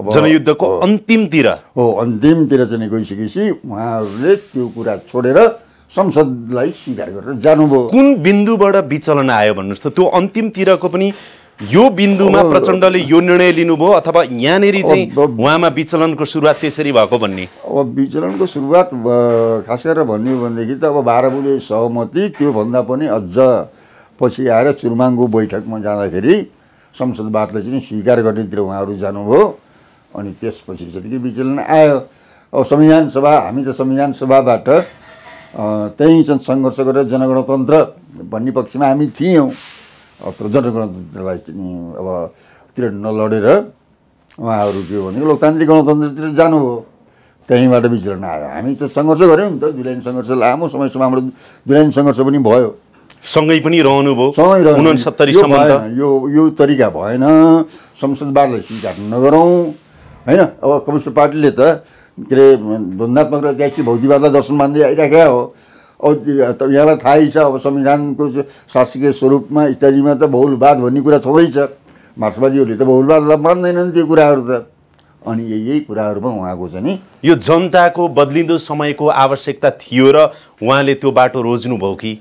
अब जनयुद्धको अन्तिमतिर हो अन्तिमतिर चाहिँ गइसकेपछि उहाँहरूले त्यो कुरा छोडेर संसदलाई स्वीकार गरेर जानुभयो कुन बिन्दुबाट विचलन आयो भन्नुहोस् त त्यो अन्तिमतिरको पनि यो बिन्दुमा प्रचण्डले यो निर्णय लिनुभयो अथवा यहाँनिर चाहिँ उहाँमा विचलनको सुरुवात त्यसरी भएको भन्ने अब विचलनको सुरुवात खास गरेर भन्यो भनेदेखि त अब बाह्र बुझे सहमति त्योभन्दा पनि अझ पछि आएर चुरमाङ्गो बैठकमा जाँदाखेरि संसदबाटलाई चाहिँ स्वीकार गर्नेतिर उहाँहरू जानुभयो अनि त्यसपछि चाहिँ विचलन आयो अब संविधान सभा हामी त संविधान सभाबाट त्यहीँ चाहिँ सङ्घर्ष गरेर जनगणतन्त्र भन्ने पक्षमा हामी थियौँ तर जनगणतन्त्रलाई चाहिँ अब तिर नलडेर उहाँहरू के भने लोकतान्त्रिक गणतन्त्रतिर जानु हो त्यहीँबाट विचरण आयो हामी त सङ्घर्ष गऱ्यौँ नि त दुलाइन सङ्घर्ष लामो समयसम्म हाम्रो दुलाइन सङ्घर्ष पनि भयो सँगै पनि रहनुभयो यो यो तरिका भएन संसदवादलाई स्वीकार नगरौँ होइन अब कम्युनिस्ट पार्टीले त के अरे द्वन्दात्मक र चाहिँ भौतिकवादलाई दर्शन मान्दै आइराखेका हो अब यहाँलाई थाहै छ अब संविधानको शासकीय स्वरूपमा इत्यादिमा त बहुलवाद भन्ने कुरा छँदै छ मार्क्सवादीहरूले त बहुलवादलाई मान्दैनन् त्यो कुराहरू त अनि यही यही कुराहरूमा उहाँको चाहिँ नि यो जनताको बदलिँदो समयको आवश्यकता थियो र उहाँले त्यो बाटो रोज्नुभयो कि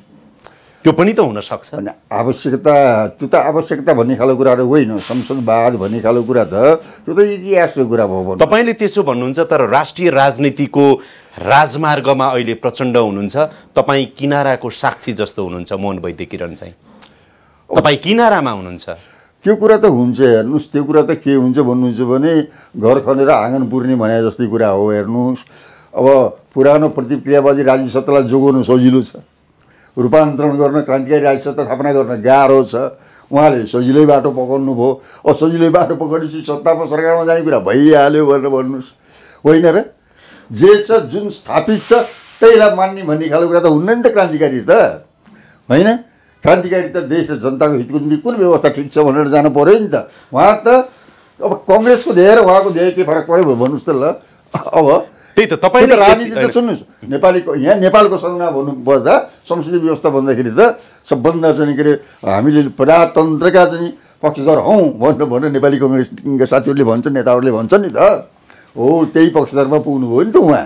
त्यो पनि त हुनसक्छ आवश्यकता त्यो त आवश्यकता भन्ने खालको कुराहरू होइन संसदवाद भन्ने खालको कुरा त त्यो त इतिहासको कुरा भयो तपाईँले त्यसो भन्नुहुन्छ तर राष्ट्रिय राजनीतिको राजमार्गमा अहिले प्रचण्ड हुनुहुन्छ तपाईँ किनाराको साक्षी जस्तो हुनुहुन्छ मोहन वैद्य किरण चाहिँ तपाईँ किनारामा हुनुहुन्छ त्यो कुरा त हुन्छ हेर्नुहोस् त्यो कुरा त के हुन्छ भन्नुहुन्छ भने घर खनेर आँगन पुर्ने भने जस्तै कुरा हो हेर्नुहोस् अब पुरानो प्रतिक्रियावादी राज्य सत्तालाई जोगाउनु सजिलो छ रूपान्तरण गर्न क्रान्तिकारी राज्य सत्ता स्थापना गर्न गाह्रो छ उहाँले सजिलै बाटो पकाउनु भयो अब सजिलै बाटो पक्रेपछि सत्तामा सरकारमा जाने कुरा भइहाल्यो भनेर भन्नुहोस् होइन र जे छ जुन स्थापित छ त्यहीलाई मान्ने भन्ने खालको कुरा त हुन्न नि त क्रान्तिकारी त होइन क्रान्तिकारी त देश र जनताको हितको निम्ति कुन व्यवस्था ठिक छ भनेर जानु पऱ्यो नि त उहाँ त अब कङ्ग्रेसको ध्येय उहाँको ध्येय के फरक पऱ्यो भन्नुहोस् त ल अब त्यही त तपाईँ राजनीति त सुन्नुहोस् नेपालीको यहाँ नेपालको सङ्घमा भन्नुपर्दा संसदीय व्यवस्था भन्दाखेरि त सबभन्दा चाहिँ के अरे हामीले प्रजातन्त्रका चाहिँ पक्षधर हौँ भन्नु भनेर नेपाली कङ्ग्रेसका साथीहरूले भन्छन् नेताहरूले भन्छन् नि त हो त्यही पक्षधरमा पुग्नुभयो नि त उहाँ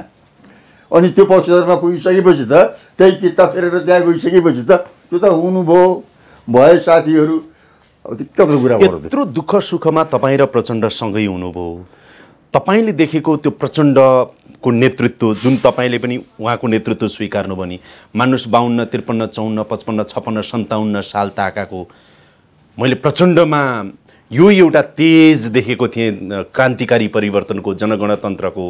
अनि त्यो पक्षधरमा पुगिसकेपछि त त्यही किता फेरेर त्यहाँ गइसकेपछि त त्यो त हुनुभयो भए साथीहरू कुरा यत्रो दुःख सुखमा तपाईँ र प्रचण्ड सँगै हुनुभयो तपाईँले देखेको त्यो प्रचण्ड को नेतृत्व जुन तपाईँले पनि उहाँको नेतृत्व स्वीकार्नु भने मानुस बाहन्न त्रिपन्न चौन्न पचपन्न छपन्न सन्ताउन्न साल ताकाको मैले प्रचण्डमा यो एउटा तेज देखेको थिएँ क्रान्तिकारी परिवर्तनको जनगणतन्त्रको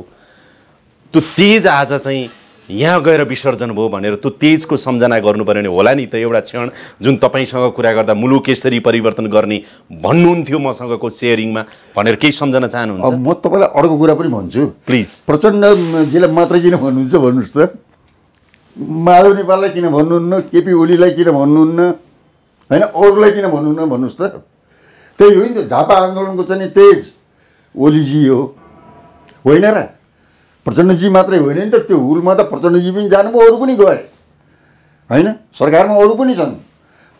त्यो तेज आज चाहिँ यहाँ गएर विसर्जन भयो भनेर त्यो तेजको सम्झना गर्नु पऱ्यो भने होला नि त एउटा क्षण जुन तपाईँसँग कुरा गर्दा मुलुक यसरी परिवर्तन गर्ने भन्नुहुन्थ्यो मसँगको सेयरिङमा भनेर केही सम्झना चाहनुहुन्छ म तपाईँलाई अर्को कुरा पनि भन्छु प्लिज प्रचण्डजीलाई मात्रै किन भन्नुहुन्छ भन्नुहोस् त माधव नेपाललाई किन भन्नुहुन्न केपी ओलीलाई किन भन्नुहुन्न होइन अरूलाई किन भन्नुहुन्न भन्नुहोस् त त्यही हो नि त झापा आन्दोलनको चाहिँ तेज ओलीजी हो होइन र प्रचण्डजी मात्रै होइन नि त त्यो हुलमा त प्रचण्डजी पनि जानुभयो अरू पनि गए होइन सरकारमा अरू पनि छन्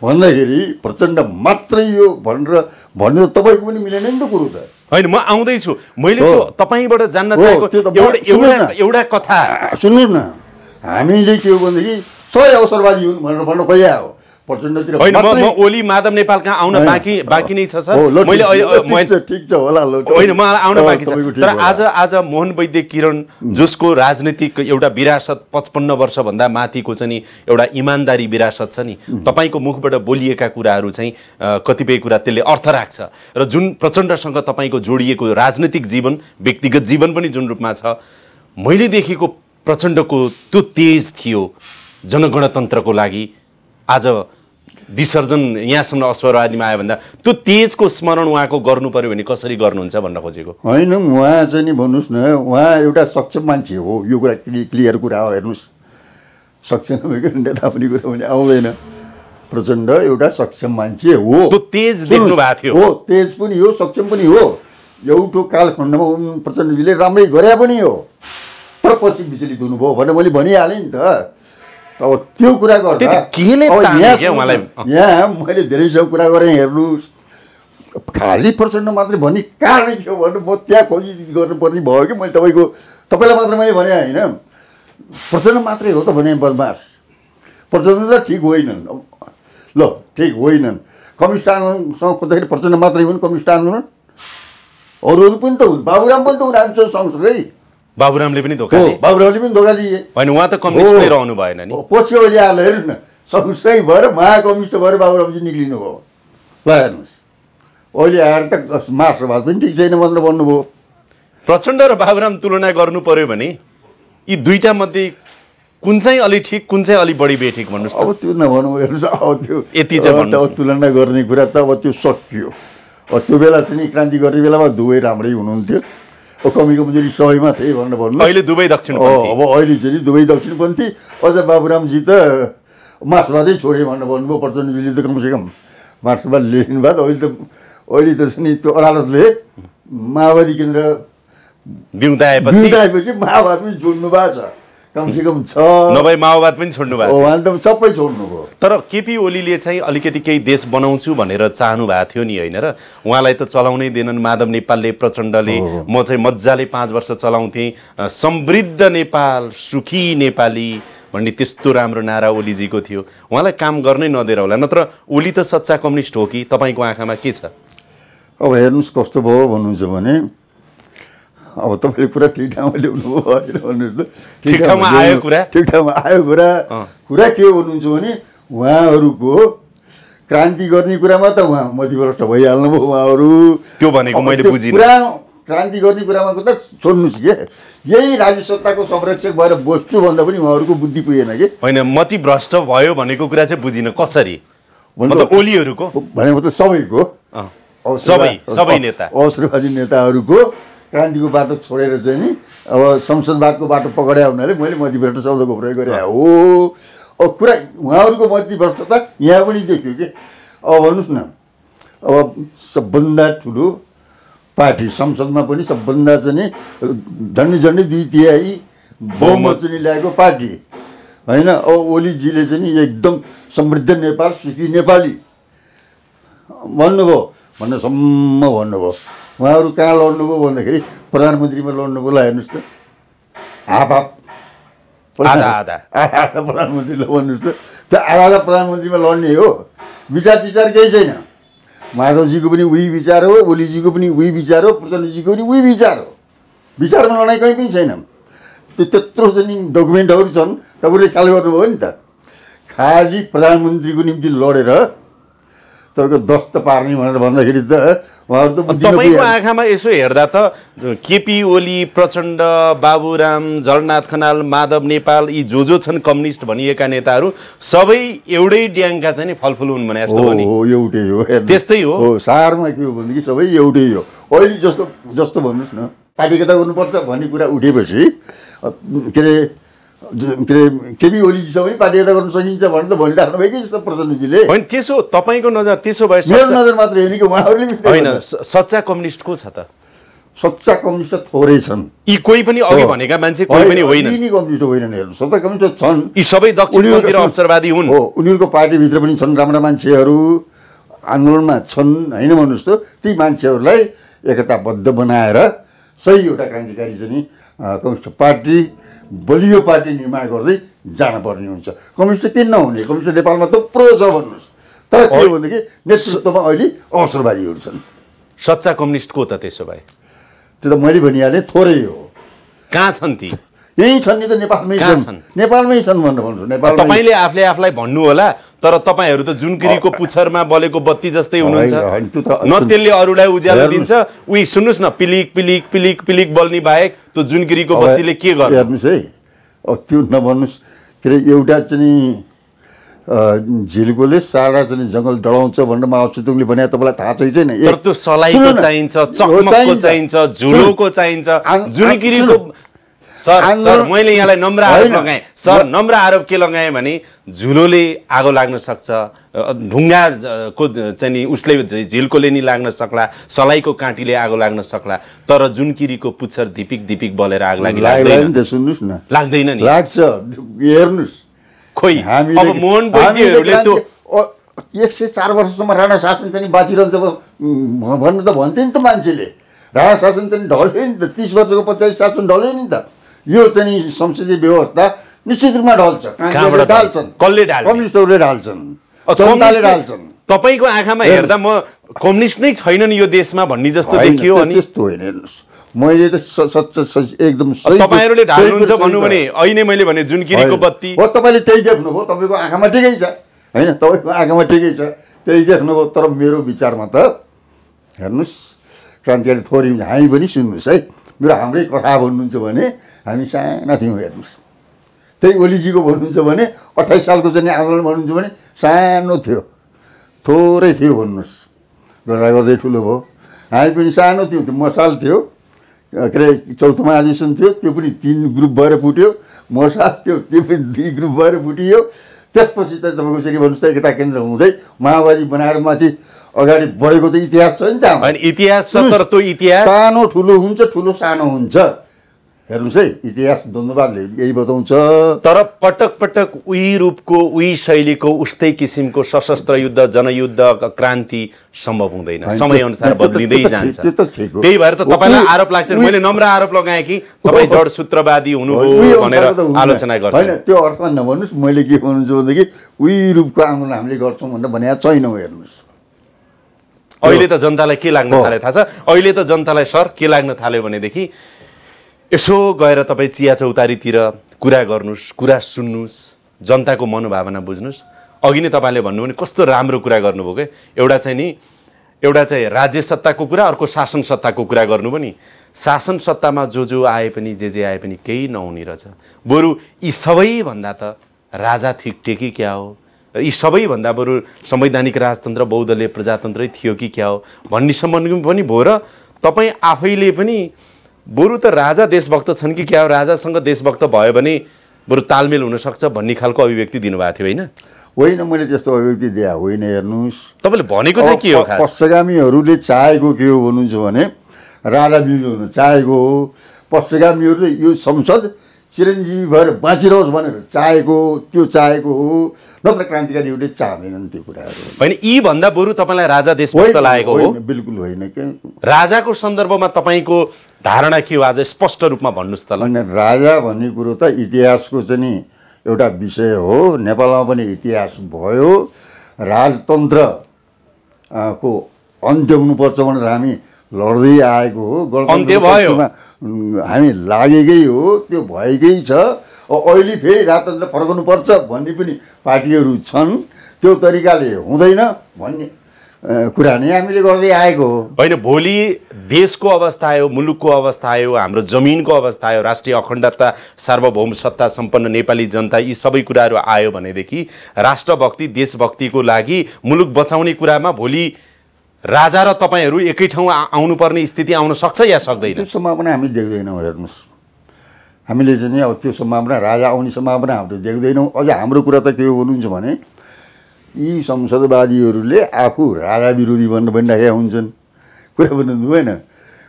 भन्दाखेरि प्रचण्ड मात्रै यो भनेर भन्नु त तपाईँको पनि मिलेन नि त कुरो त होइन म आउँदैछु मैले तपाईँबाट जान्न एउटा कथा सुन्नुहोस् न हामीले के हो भनेदेखि सबै अवसरवादी हुन् भनेर भन्न खोइ हो प्रचण्डतिर म ओली माधव नेपाल कहाँ आउन बाँकी बाँकी नै छ सर मैले ठिक छ होला होइन मलाई आउन बाँकी छ तर आज आज मोहन वैद्य किरण जसको राजनीतिक एउटा विरासत पचपन्न वर्षभन्दा माथिको छ नि एउटा इमान्दारी विरासत छ नि तपाईँको मुखबाट बोलिएका कुराहरू चाहिँ कतिपय कुरा त्यसले अर्थ राख्छ र जुन प्रचण्डसँग तपाईँको जोडिएको राजनीतिक जीवन व्यक्तिगत जीवन पनि जुन रूपमा छ मैले देखेको प्रचण्डको त्यो तेज थियो जनगणतन्त्रको लागि आज विसर्जन यहाँसम्म आदिमा आयो भन्दा त्यो तेजको स्मरण उहाँको गर्नु पऱ्यो भने कसरी गर्नुहुन्छ भन्न खोजेको होइन उहाँ चाहिँ नि भन्नुहोस् न उहाँ एउटा सक्षम मान्छे हो यो कुरा क्लियर कुरा हो हेर्नुहोस् सक्षम नभएको नेता पनि कुरा भने आउँदैन प्रचण्ड एउटा सक्षम मान्छे हो त्यो तेज देख्नु भएको थियो हो तेज पनि हो सक्षम पनि हो एउटो कालखण्डमा प्रचण्डजीले राम्रै गरे पनि हो तर पछि विचलित हुनुभयो भनेर मैले भनिहालेँ नि त अब त्यो कुरा गर्दा यहाँ मैले धेरै सब कुरा गरेँ हेर्नुहोस् खाली प्रचण्ड मात्रै भन्ने कारण के हो भने म त्यहाँ खोजी गर्नुपर्ने भयो कि मैले तपाईँको तपाईँलाई मात्रै मैले भने होइन प्रचण्ड मात्रै हो त भने बदमास प्रचण्ड त ठिक होइनन् ल ठिक होइनन् कम्युनिस्ट आन्दोलनसँग खोज्दाखेरि प्रचण्ड मात्रै हुन् कम्युनिस्ट आन्दोलन अरूहरू पनि त हुन् बाबुराम पनि त उनीहरू छ सँगसँगै बाबुरामले पनि धोका बाबुरामले पनि धोका दिए होइन उहाँ त कम्युनिस्ट लिएर आउनु भएन नि पछि अहिले आएर हेर्नु न संस्थै भएर कम्युनिस्ट भएर बाबुरामजी निक्लिनु भयो ल हेर्नुहोस् अहिले आएर त मार्क्सवाद पनि ठिक छैन भनेर भन्नुभयो प्रचण्ड र बाबुराम तुलना गर्नु पर्यो भने यी दुईवटा मध्ये कुन चाहिँ अलि ठिक कुन चाहिँ अलि बढी बेठिक भन्नुहोस् अब त्यो नभनौँ हेर्नुहोस् अब त्यो यति चाहिँ तुलना गर्ने कुरा त अब त्यो सकियो अब त्यो बेला चाहिँ क्रान्ति गर्ने बेलामा दुवै राम्रै हुनुहुन्थ्यो कमीको कमजोरी सयमा थिए भनेर भन्नु अहिले दुबई दक्षिण अब अहिले चाहिँ दुबई दक्षिण दक्षिणपन्थी अझ बाबुरामजी त मार्क्सवादै छोडेँ भनेर भन्नुभयो प्रचण्डजीले त कमसेकम मार्क्सवाद लेखिनु बाद अहिले त अहिले त नि त्यो अदालतले माओवादी केन्द्र बिउँदाएपछि बिउँदाएपछि माओवादमै जोड्नु भएको छ कमसेकम छ नभए माओवाद पनि छोड्नु भएको उहाँले त सबै छोड्नु भयो तर केपी ओलीले चाहिँ अलिकति केही देश बनाउँछु भनेर चाहनु भएको थियो नि होइन र उहाँलाई त चलाउनै दिएनन् माधव नेपालले प्रचण्डले म चाहिँ मजाले पाँच वर्ष चलाउँथेँ समृद्ध नेपाल सुखी नेपाली भन्ने त्यस्तो राम्रो नारा ओलीजीको थियो उहाँलाई काम गर्नै नदिएर होला नत्र ओली त सच्चा कम्युनिस्ट हो कि तपाईँको आँखामा के छ अब हेर्नुहोस् कस्तो भयो भन्नुहुन्छ भने अब तपाईँले कुरा ठिक ठाउँमा ल्याउनु भयो होइन भन्नुहोस् ठिक ठाउँमा आयो कुरा ठिक ठाउँमा आयो कुरा कुरा के भन्नुहुन्छ भने उहाँहरूको क्रान्ति गर्ने कुरामा त उहाँ भइहाल्नु भइहाल्नुभयो उहाँहरू त्यो भनेको मैले बुझिनँ कुरा क्रान्ति गर्ने कुरामा त छोड्नुहोस् के यही राज्य सत्ताको संरक्षक भएर बस्छु भन्दा पनि उहाँहरूको बुद्धि पुगेन कि होइन मति भ्रष्ट भयो भनेको कुरा चाहिँ बुझिनँ कसरी ओलीहरूको भनेको त सबैको सबै सबै नेता अवसरवादी नेताहरूको क्रान्तिको बाटो छोडेर चाहिँ नि अब संसदवादको बाटो पक्रे हुनाले मैले मध्यभ्रष्ट शब्दको प्रयोग गरेँ हो अब कुरा उहाँहरूको त यहाँ पनि देखियो कि अब भन्नुहोस् न अब सबभन्दा ठुलो पार्टी संसदमा पनि सबभन्दा चाहिँ नि झन्डै झन्डै दुई तिहाई बहुमत चाहिँ ल्याएको पार्टी होइन अब ओलीजीले चाहिँ नि एकदम समृद्ध नेपाल सुखी नेपाली भन्नुभयो भन्नसम्म भन्नुभयो उहाँहरू कहाँ लड्नुभयो भन्दाखेरि प्रधानमन्त्रीमा लड्नुभयो ल हेर्नुहोस् त हाफ हाफ आधा प्रधानमन्त्रीलाई भन्नुहोस् त त्यो आधा आधा प्रधानमन्त्रीमा लड्ने हो विचार विचार केही छैन माधवजीको पनि उही विचार हो ओलीजीको पनि उही विचार हो प्रचण्डजीको पनि उही विचार हो विचारमा लडाइँ कहीँ पनि छैन त्यो त्यत्रो चाहिँ डकुमेन्टहरू छन् तपाईँले ख्याल गर्नुभयो नि त खाली प्रधानमन्त्रीको निम्ति लडेर तपाईँको दस्त पार्ने भनेर भन्दाखेरि त तपाईँको आँखामा यसो हेर्दा त केपी ओली प्रचण्ड बाबुराम झलनाथ खनाल माधव नेपाल यी जो जो छन् कम्युनिस्ट भनिएका नेताहरू सबै एउटै ड्याङका चाहिँ फलफुल हुन् भने जस्तो हो एउटै हो त्यस्तै हो सारमा के हो भनेदेखि सबै एउटै हो अहिले जस्तो जस्तो भन्नुहोस् न पार्टी गर्नुपर्छ भन्ने कुरा उठेपछि के अरे के अरे केबी ओलीजीसँग पनि पार्टीयता गर्न सकिन्छ भनेर त भनिराख्नु भयो कि जस्तो प्रचण्डजीले होइन त्यसो तपाईँको नजर त्यसो भए मेरो नजर मात्र हेर्ने कि उहाँहरूले होइन सच्चा कम्युनिस्ट को छ त सच्चा कम्युनिस्ट थोरै छन् यी कोही पनि अघि भनेका मान्छे कोही पनि होइन यिनी कम्युनिस्ट होइनन् हेर्नु सच्चा कम्युनिस्ट छन् यी सबै दक्षिणतिर अवसरवादी हुन् हो उनीहरूको पार्टीभित्र पनि छन् राम्रा मान्छेहरू आन्दोलनमा छन् होइन भन्नुहोस् त ती मान्छेहरूलाई एकताबद्ध बनाएर सही एउटा क्रान्तिकारी चाहिँ कम्युनिस्ट पार्टी बलियो पार्टी निर्माण गर्दै जानुपर्ने हुन्छ कम्युनिस्ट त किन नहुने कम्युनिस्ट नेपालमा थुप्रो छ भन्नुहोस् तर के हो भनेदेखि नेतृत्वमा अहिले अवसरवादीहरू छन् सच्चा कम्युनिस्ट को त त्यसो भए त्यो त मैले भनिहालेँ थोरै हो कहाँ छन् ती यहीँ छन् नि त नेपालमै छन् नेपालमै छन् भनेर भन्छु नेपाल तपाईँले आफूले आफूलाई भन्नु होला तर तपाईँहरू त जुनकिरीको पुच्छरमा बलेको बत्ती जस्तै हुनुहुन्छ न त्यसले अरूलाई उज्यालो दिन्छ उही सुन्नुहोस् न पिलिक पिलिक पिलिक पिलिक बल्ने बाहेक त्यो जुनकिरीको बत्तीले के गर्छ हेर्नुहोस् है अब त्यो नभन्नुहोस् के अरे एउटा चाहिँ झिल्कोले सारा चाहिँ जङ्गल डढाउँछ भनेर माओ चेतुङले भने तपाईँलाई थाहा छैन तर त्यो चाहिन्छ चाहिन्छ झुलोको चाहिन्छ जुनकिरीको सर सर मैले यहाँलाई नम्र आरोप लगाएँ सर नम्र आरोप के लगाएँ भने झुलोले आगो लाग्न सक्छ ढुङ्गाको चाहिँ नि उसले झिल्कोले नि लाग्न सक्ला सलाइको काँटीले आगो लाग्न सक्ला तर जुनकिरीको पुच्छर धिपिक धिपिक बलेर आगो लागि सुन्नुहोस् न लाग्दैन नि लाग्छ हेर्नुहोस् खोइ अब मोहन त्यो एक सय चार वर्षसम्म राणा शासन चाहिँ बाँचिरहन्छ भन्नु त भन्थ्यो नि त मान्छेले राणा शासन चाहिँ ढल्यो नि त तिस वर्षको पछाडि शासन ढल्यो नि त यो चाहिँ संसदीय व्यवस्था निश्चित रूपमा ढल्छ ढाल्छन् कसले कम्युनिस्टहरूले ढाल्छन् जनताले ढाल्छन् तपाईँको आँखामा हेर्दा म कम्युनिस्ट नै छैनन् यो देशमा भन्ने जस्तो देखियो अनि त्यस्तो होइन हेर्नुहोस् मैले त सच एकदम तपाईँहरूले ढाल्नुहुन्छ भन्नु भने अहिले मैले भने जुन किरीको बत्ती हो तपाईँले त्यही देख्नुभयो तपाईँको आँखामा ठिकै छ होइन तपाईँको आँखामा ठिकै छ त्यही देख्नुभयो तर मेरो विचारमा त हेर्नुहोस् क्रान्तिकारी थोरै हामी पनि सुन्नुहोस् है मेरो हाम्रै कथा भन्नुहुन्छ भने हामी साना थियौँ हेर्नुहोस् त्यही ओलीजीको भन्नुहुन्छ भने अठाइस सालको चाहिँ आन्दोलन भन्नुहुन्छ भने सानो थियो थोरै थियो भन्नुहोस् गर्दा गर्दै ठुलो भयो हामी पनि सानो थियौँ त्यो मसाल थियो के अरे चौथोमा अधिवेशन थियो त्यो पनि तिन ग्रुप भएर फुट्यो मसाल थियो त्यो पनि दुई ग्रुप भएर फुटियो त्यसपछि त तपाईँको चाहिँ भन्नुहोस् त एकता केन्द्र हुँदै माओवादी बनाएर माथि अगाडि बढेको त इतिहास छ नि त इतिहास छ त्यो इतिहास सानो ठुलो हुन्छ ठुलो सानो हुन्छ हेर्नुहोस् है इतिहास धन्यवादले यही बताउँछ तर पटक पटक उही रूपको उही शैलीको उस्तै किसिमको सशस्त्र युद्ध जनयुद्ध क्रान्ति सम्भव हुँदैन समयअनुसार बदलिँदै जान्छ त्यही भएर त तपाईँलाई आरोप लाग्छ मैले नम्र आरोप लगाएँ कि तपाईँ जडसूत्रवादी हुनुभयो भनेर आलोचना गर्छ होइन त्यो अर्थमा नभन्नुहोस् मैले के भन्नुहुन्छ भनेदेखि उही रूपको आन्दोलन हामीले गर्छौँ भनेर भनेको छैनौँ हेर्नुहोस् अहिले त जनतालाई के लाग्न थाल्यो थाहा छ अहिले त जनतालाई सर के लाग्न थाल्यो भनेदेखि यसो गएर तपाईँ चिया चौतारीतिर कुरा गर्नुहोस् कुरा सुन्नुहोस् जनताको मनोभावना बुझ्नुहोस् अघि नै तपाईँले भन्नुभयो भने कस्तो राम्रो कुरा गर्नुभयो क्या एउटा चाहिँ नि एउटा चाहिँ राज्य सत्ताको कुरा अर्को शासन सत्ताको कुरा गर्नु पनि शासन सत्तामा जो जो आए पनि जे जे आए पनि केही नहुने रहेछ बरु यी सबैभन्दा त राजा थिकटेकी क्या हो र यी सबैभन्दा बरु संवैधानिक राजतन्त्र बहुदलीय प्रजातन्त्रै थियो कि क्या हो भन्ने सम्बन्ध पनि भयो र तपाईँ आफैले पनि बरु त राजा देशभक्त छन् कि क्या राजासँग देशभक्त भयो भने बरु तालमेल हुनसक्छ भन्ने खालको अभिव्यक्ति दिनुभएको थियो होइन होइन मैले त्यस्तो अभिव्यक्ति दिए होइन हेर्नुहोस् तपाईँले भनेको चाहिँ के हो पश्चगामीहरूले चाहेको के हो भन्नुहुन्छ भने राजा बिउनु चाहेको हो पश्चगामीहरूले यो संसद चिरञ्जीवी भएर बाँचिरहोस् भनेर चाहेको त्यो चाहेको हो नत्र क्रान्तिकारीहरूले चाहँदैनन् त्यो कुराहरू होइन यी भन्दा बरु तपाईँलाई राजा देश लागेको हो बिल्कुल होइन क्या राजाको सन्दर्भमा तपाईँको धारणा के हो आज स्पष्ट रूपमा भन्नुहोस् त होइन राजा भन्ने कुरो त इतिहासको चाहिँ एउटा विषय हो नेपालमा पनि इतिहास भयो राजतन्त्र को अन्त्य हुनुपर्छ भनेर हामी लड्दै आएको हो गणतन्त्र हामी लागेकै हो त्यो भएकै छ अहिले फेरि राजतन्त्र पर्छ भन्ने पनि पार्टीहरू छन् त्यो तरिकाले हुँदैन भन्ने कुरा नै हामीले गर्दै आएको हो होइन भोलि देशको अवस्था आयो मुलुकको अवस्था आयो हाम्रो जमिनको अवस्था आयो राष्ट्रिय अखण्डता सार्वभौम सत्ता सम्पन्न नेपाली जनता यी सबै कुराहरू आयो भनेदेखि राष्ट्रभक्ति देशभक्तिको लागि मुलुक बचाउने कुरामा भोलि राजा र तपाईँहरू एकै ठाउँ आउनुपर्ने स्थिति आउन सक्छ या सक्दैन त्यो सम्भावना हामी देख्दैनौँ हेर्नुहोस् हामीले चाहिँ नि अब त्यो सम्भावना राजा आउने सम्भावना हामीले देख्दैनौँ अझ हाम्रो कुरा त के हुनुहुन्छ भने यी संसदवादीहरूले आफू राजा विरोधी पनि राखेका हुन्छन् कुरा भन्नु भएन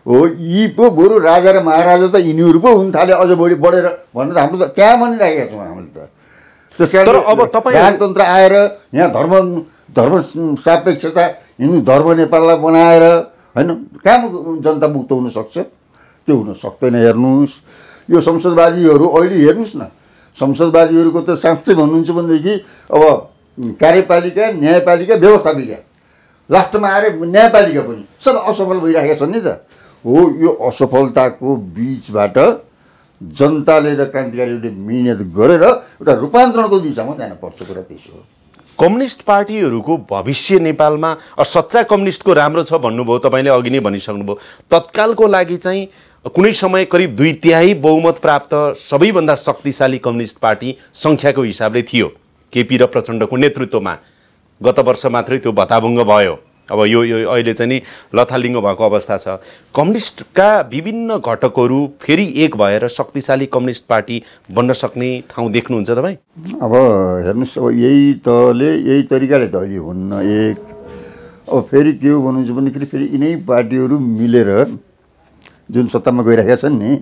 हो यी पो बरु राजा र महाराजा त यिनीहरू पो हुन थाले अझ बढी बढेर भन्नु त हाम्रो त त्यहाँ भनिराखेका छौँ हामीले त त्यस कारण अब तपाईँ राजतन्त्र आएर यहाँ धर्म धर्म सापेक्षता हिन्दू धर्म नेपाललाई बनाएर होइन कहाँ जनता मुक्त हुनसक्छ त्यो हुन सक्दैन हेर्नुहोस् यो संसदवादीहरू अहिले हेर्नुहोस् न संसदवादीहरूको त साँच्चै भन्नुहुन्छ भनेदेखि अब कार्यपालिका न्यायपालिका व्यवस्थापिका लास्टमा आएर न्यायपालिका पनि सब असफल भइरहेका छन् नि त हो यो असफलताको बिचबाट जनताले र क्रान्तिकारीहरूले मिहिनेत गरेर एउटा रूपान्तरणको दिशामा जानुपर्छ कुरा त्यसो हो कम्युनिस्ट पार्टीहरूको भविष्य नेपालमा सच्चा कम्युनिस्टको राम्रो छ भन्नुभयो तपाईँले अघि नै भनिसक्नुभयो तत्कालको लागि चाहिँ कुनै समय करिब दुई तिहाई बहुमत प्राप्त सबैभन्दा शक्तिशाली कम्युनिस्ट पार्टी सङ्ख्याको हिसाबले थियो केपी र प्रचण्डको नेतृत्वमा गत वर्ष मात्रै त्यो भत्ताभुङ्ग भयो अब यो यो अहिले चाहिँ नि लथालिङ्गो भएको अवस्था छ कम्युनिस्टका विभिन्न घटकहरू फेरि एक भएर शक्तिशाली कम्युनिस्ट पार्टी बन्न सक्ने ठाउँ देख्नुहुन्छ तपाईँ अब हेर्नुहोस् अब यही तले यही तरिकाले त अहिले हुन्न एक अब फेरि के हो भन्नुहुन्छ भनेदेखि फेरि यिनै पार्टीहरू मिलेर जुन सत्तामा गइरहेका छन् नि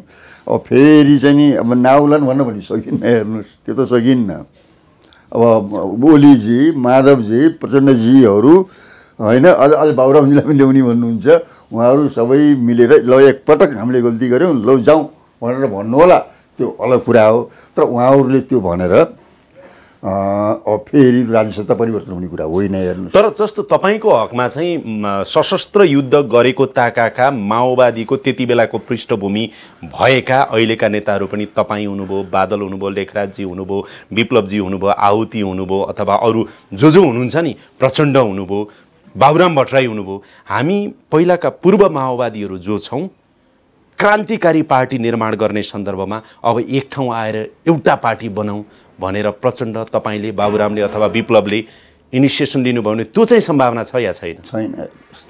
अब फेरि चाहिँ नि अब नाउलान् भन्न भने सकिन्न हेर्नुहोस् त्यो त सकिन्न अब ओलीजी माधवजी प्रचण्डजीहरू होइन अझ अझ बाबुरामजीलाई पनि ल्याउने भन्नुहुन्छ उहाँहरू सबै मिलेर ल एकपटक हामीले गल्ती गऱ्यौँ लौ जाउँ भनेर भन्नु होला त्यो अलग कुरा हो तर उहाँहरूले त्यो भनेर फेरि राज्य सत्ता परिवर्तन हुने कुरा होइन हेर्नु तर जस्तो तपाईँको हकमा चाहिँ सशस्त्र युद्ध गरेको ताकाका माओवादीको त्यति बेलाको पृष्ठभूमि भएका अहिलेका नेताहरू पनि तपाईँ हुनुभयो बादल हुनुभयो लेखराजजी हुनुभयो विप्लवजी हुनुभयो आहुति हुनुभयो अथवा अरू जो जो हुनुहुन्छ नि प्रचण्ड हुनुभयो बाबुराम भट्टराई हुनुभयो हामी पहिलाका पूर्व माओवादीहरू जो छौँ क्रान्तिकारी पार्टी निर्माण गर्ने सन्दर्भमा अब एक ठाउँ आएर एउटा पार्टी बनाऊ भनेर प्रचण्ड तपाईँले बाबुरामले अथवा विप्लवले इनिसिएसन लिनुभयो भने त्यो चाहिँ सम्भावना छ या छैन छैन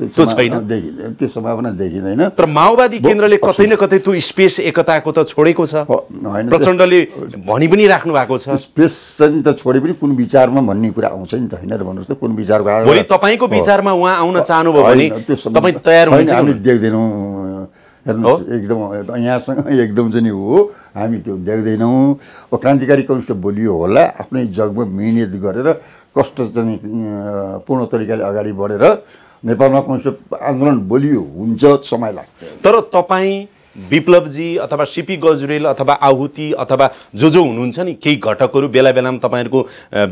त्यो छैन त्यो सम्भावना देखिँदैन तर माओवादी केन्द्रले कतै न कतै त्यो स्पेस एकताको त छोडेको छ प्रचण्डले भनी पनि राख्नु भएको छ स्पेस चाहिँ त छोडे पनि कुन विचारमा भन्ने कुरा आउँछ नि त होइन र भन्नुहोस् त कुन विचारको भोलि तपाईँको विचारमा उहाँ आउन चाहनुभयो भने तपाईँ तयार हुन्छ हामी देख्दैनौँ हेर्नुहोस् एकदम यहाँसँग एकदम चाहिँ हो हामी त्यो देख्दैनौँ अब क्रान्तिकारी कम्युनिस्ट बोलियो होला आफ्नै जगमा मिहिनेत गरेर कष्ट चाहिँ पूर्ण तरिकाले अगाडि बढेर नेपालमा कम्युनिस्ट आन्दोलन बोलियो हुन्छ समय लाग्छ तर तपाईँ विप्लवजी अथवा सिपी गजुरेल अथवा आहुति अथवा जो जो हुनुहुन्छ नि केही घटकहरू बेला बेलामा तपाईँहरूको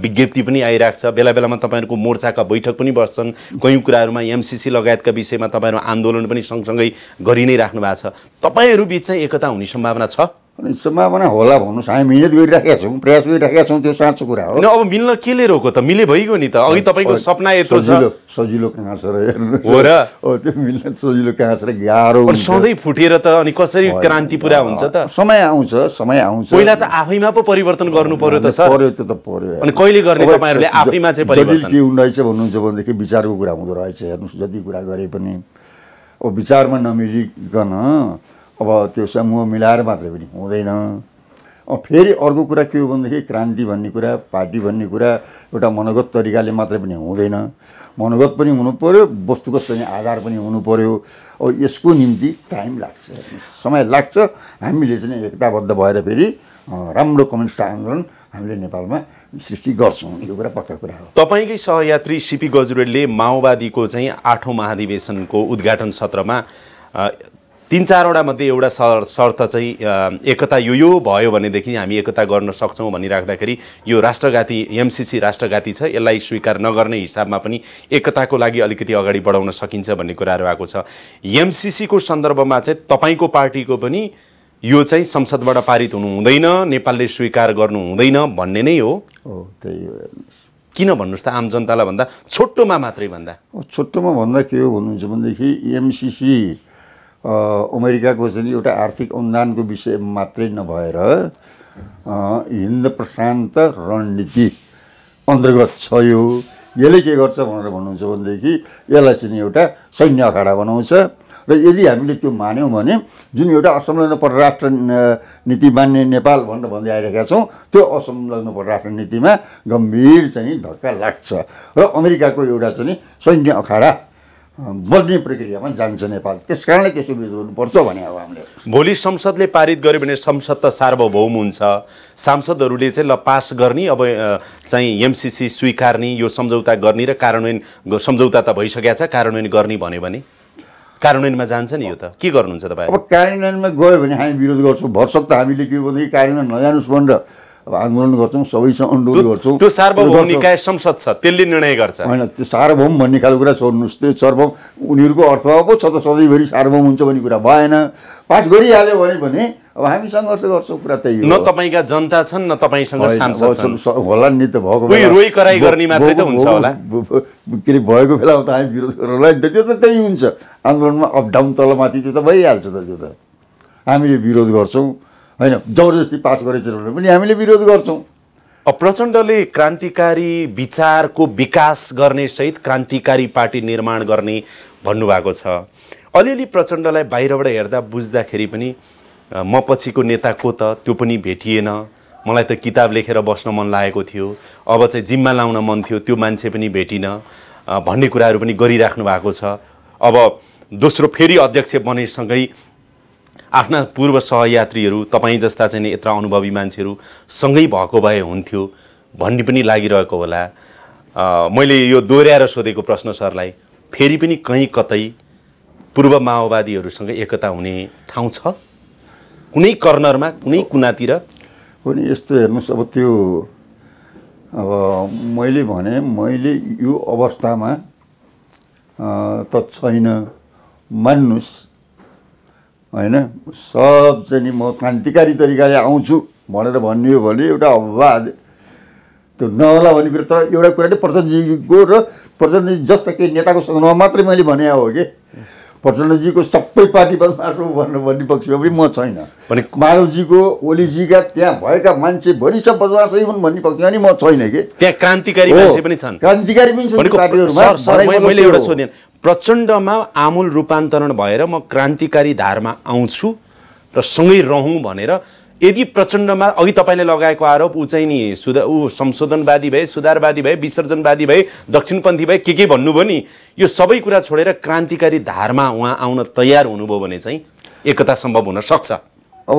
विज्ञप्ति पनि आइरहेको छ बेला बेलामा तपाईँहरूको मोर्चाका बैठक पनि बस्छन् कयौँ कुराहरूमा एमसिसी लगायतका विषयमा तपाईँहरू आन्दोलन पनि सँगसँगै गरि नै राख्नु भएको छ तपाईँहरू बिच चाहिँ एकता हुने सम्भावना छ अनि सम्भावना होला भन्नुहोस् हामी मिहिनेत गरिराखेका छौँ प्रयास गरिराखेका छौँ त्यो साँचो कुरा हो अब मिल्न केले रोको त मिले भइगयो नि त अघि तपाईँको सपना यत्रो सजिलो सजिलो कहाँ छ र हो र त्यो मिल्न सजिलो कहाँ छ र गाह्रो सधैँ फुटेर त अनि कसरी क्रान्ति पुरा हुन्छ त समय आउँछ समय आउँछ पहिला त आफैमा पो परिवर्तन गर्नु पर्यो त सर पर्यो त्यो त पर्यो अनि कहिले गर्ने तपाईँहरूले आफैमा चाहिँ परिवर्तन के हुँदो रहेछ भन्नुहुन्छ भनेदेखि विचारको कुरा हुँदो रहेछ हेर्नुहोस् जति कुरा गरे पनि अब विचारमा नमिलिकन अब त्यो समूह मिलाएर मात्रै पनि हुँदैन फेरि अर्को कुरा के हो भनेदेखि क्रान्ति भन्ने कुरा पार्टी भन्ने कुरा एउटा मनोगत तरिकाले मात्रै पनि हुँदैन मनोगत पनि हुनु पऱ्यो वस्तुगत चाहिँ आधार पनि हुनु पऱ्यो अब यसको निम्ति टाइम लाग्छ समय लाग्छ हामीले चाहिँ एकताबद्ध भएर फेरि राम्रो कम्युनिस्ट आन्दोलन हामीले नेपालमा सृष्टि गर्छौँ यो कुरा पक्का कुरा हो तपाईँकै सहयात्री सिपी गजुरेलले माओवादीको चाहिँ आठौँ महाधिवेशनको उद्घाटन सत्रमा तिन चारवटा मध्ये एउटा शर्त चाहिँ एकता यो यो भयो भनेदेखि हामी एकता गर्न सक्छौँ भनिराख्दाखेरि यो राष्ट्रघाती एमसिसी राष्ट्रघाती छ यसलाई स्वीकार नगर्ने हिसाबमा पनि एकताको लागि अलिकति अगाडि बढाउन सकिन्छ भन्ने कुराहरू आएको छ एमसिसीको सन्दर्भमा चाहिँ तपाईँको पार्टीको पनि यो चाहिँ संसदबाट पारित हुनु हुँदैन नेपालले स्वीकार गर्नु हुँदैन भन्ने नै हो त्यही किन भन्नुहोस् त आम जनतालाई भन्दा छोटोमा मात्रै भन्दा छोटोमा भन्दा के हो भन्नुहुन्छ भनेदेखि एमसिसी अमेरिकाको चाहिँ एउटा आर्थिक अनुदानको विषय मात्रै नभएर हिन्द प्रशान्त रणनीति अन्तर्गत छ यो यसले के गर्छ भनेर भन्नुहुन्छ भनेदेखि यसलाई चाहिँ एउटा सैन्य अखाडा बनाउँछ र यदि हामीले त्यो मान्यौँ भने जुन एउटा असंलग्न परराष्ट्र नीति मान्ने नेपाल भनेर भन्दै आइरहेका छौँ त्यो असंलग्न परराष्ट्र नीतिमा गम्भीर चाहिँ धक्का लाग्छ र अमेरिकाको एउटा चाहिँ सैन्य अखाडा बोल्ने प्रक्रियामा जान्छ नेपाल त्यस कारणले त्यसो विरोध गर्नुपर्छ भने अब हामीले भोलि संसदले पारित गर्यो भने संसद त सार्वभौम हुन्छ सांसदहरूले चाहिँ ल पास गर्ने अब चाहिँ एमसिसी स्वीकार्ने यो सम्झौता गर्ने र कार्यान्वयन सम्झौता त भइसकेको छ कार्यान्वयन गर्ने भन्यो भने कार्यान्वयनमा जान्छ नि यो त के गर्नुहुन्छ तपाईँ अब कार्यान्वयनमा गयो भने हामी विरोध गर्छौँ भरसक त हामीले के भन्दाखेरि कार्यान्वयन नजानुस् भनेर अब आन्दोलन गर्छौँ सबैसँग अनुरोध गर्छौँ त्यो सार्वभौम निकाय संसद छ त्यसले निर्णय गर्छ होइन त्यो सार्वभौम भन्ने खालको कुरा सोध्नुहोस् त्यो सार्वभौम उनीहरूको अर्थ पो छ त सधैँभरि सार्वभौम हुन्छ भन्ने कुरा भएन पास गरिहाल्यो भने भने अब हामी सङ्घर्ष गर्छौँ कुरा त्यही न तपाईँका जनता छन् न तपाईँसँग होला नि त भएको रोइ कराई गर्ने मात्रै त हुन्छ होला के अरे भएको बेला त हामी विरोध होला नि त त्यो त त्यही हुन्छ आन्दोलनमा अपडाउन तलमाथि त्यो त भइहाल्छ त त्यो त हामीले विरोध गर्छौँ होइन जबरजस्ती पास गरेछ भने पनि हामीले विरोध गर्छौँ प्रचण्डले क्रान्तिकारी विचारको विकास गर्ने सहित क्रान्तिकारी पार्टी निर्माण गर्ने भन्नुभएको छ अलिअलि प्रचण्डलाई बाहिरबाट हेर्दा बुझ्दाखेरि पनि म पछिको नेता को त त्यो पनि भेटिएन मलाई त किताब लेखेर बस्न मन लागेको थियो अब चाहिँ जिम्मा लाउन मन थियो त्यो मान्छे पनि भेटिन भन्ने कुराहरू पनि गरिराख्नु भएको छ अब दोस्रो फेरि अध्यक्ष बनेसँगै आफ्ना पूर्व सहयात्रीहरू तपाईँ जस्ता चाहिँ यत्र अनुभवी मान्छेहरू सँगै भएको भए हुन्थ्यो भन्ने पनि लागिरहेको होला मैले यो दोहोऱ्याएर सोधेको प्रश्न सरलाई फेरि पनि कहीँ कतै पूर्व माओवादीहरूसँग एकता हुने ठाउँ छ कुनै कर्नरमा कुनै कुनातिर अनि यस्तो हेर्नुहोस् अब त्यो अब मैले भने मैले यो अवस्थामा त छैन मान्नुहोस् होइन सब चाहिँ नि म क्रान्तिकारी तरिकाले आउँछु भनेर भनियो भने एउटा अपवाद त्यो नहोला भन्ने कुरा त एउटा कुरा नै प्रचण्डजीको र प्रचण्डजी जस्ता केही नेताको सन्दर्भमा मात्रै मैले भने हो कि प्रचण्डजीको सबै पार्टी बदमास हो भन्ने पक्षमा पनि म छैन भने माधवजीको ओलीजीका त्यहाँ भएका मान्छे सब बदमासै हुन् भन्ने पक्षमा नि म छैन कि त्यहाँ क्रान्तिकारी मान्छे पनि छन् क्रान्तिकारी पनि छन् प्रचण्डमा आमूल रूपान्तरण भएर म क्रान्तिकारी धारमा आउँछु र सँगै रहँ भनेर यदि प्रचण्डमा अघि तपाईँले लगाएको आरोप ऊ चाहिँ नि सुधा ऊ संशोधनवादी भए सुधारवादी भए विसर्जनवादी भए दक्षिणपन्थी भए के के भन्नुभयो नि यो सबै कुरा छोडेर क्रान्तिकारी धारमा उहाँ आउन तयार हुनुभयो भने चाहिँ एकता सम्भव हुन सक्छ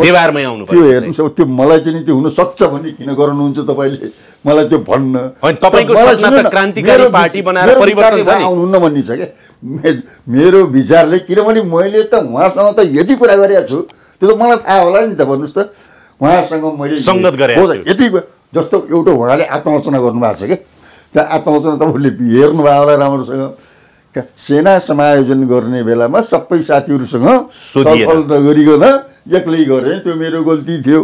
व्यवहारमै आउनु त्यो हेर्नुहोस् अब त्यो मलाई चाहिँ त्यो हुनसक्छ भने किन गराउनुहुन्छ तपाईँले मलाई त्यो भन्न तपाईँको क्रान्तिकारी पार्टी बनाएर परिवर्तन आउनुहुन्न भन्ने छ क्या मेरो विचारले किनभने मैले त उहाँसँग त यति कुरा गरेको छु त्यो त मलाई थाहा होला नि त भन्नुहोस् त उहाँसँग मैले सङ्गत गरेँ यति जस्तो एउटा उहाँले आत्मरचना गर्नुभएको छ कि त्यहाँ आत्मरचना तपाईँले हेर्नुभयो होला राम्रोसँग सेना समायोजन गर्ने बेलामा सबै साथीहरूसँग सफल नगरिकन एक्लै गरेँ त्यो मेरो गल्ती थियो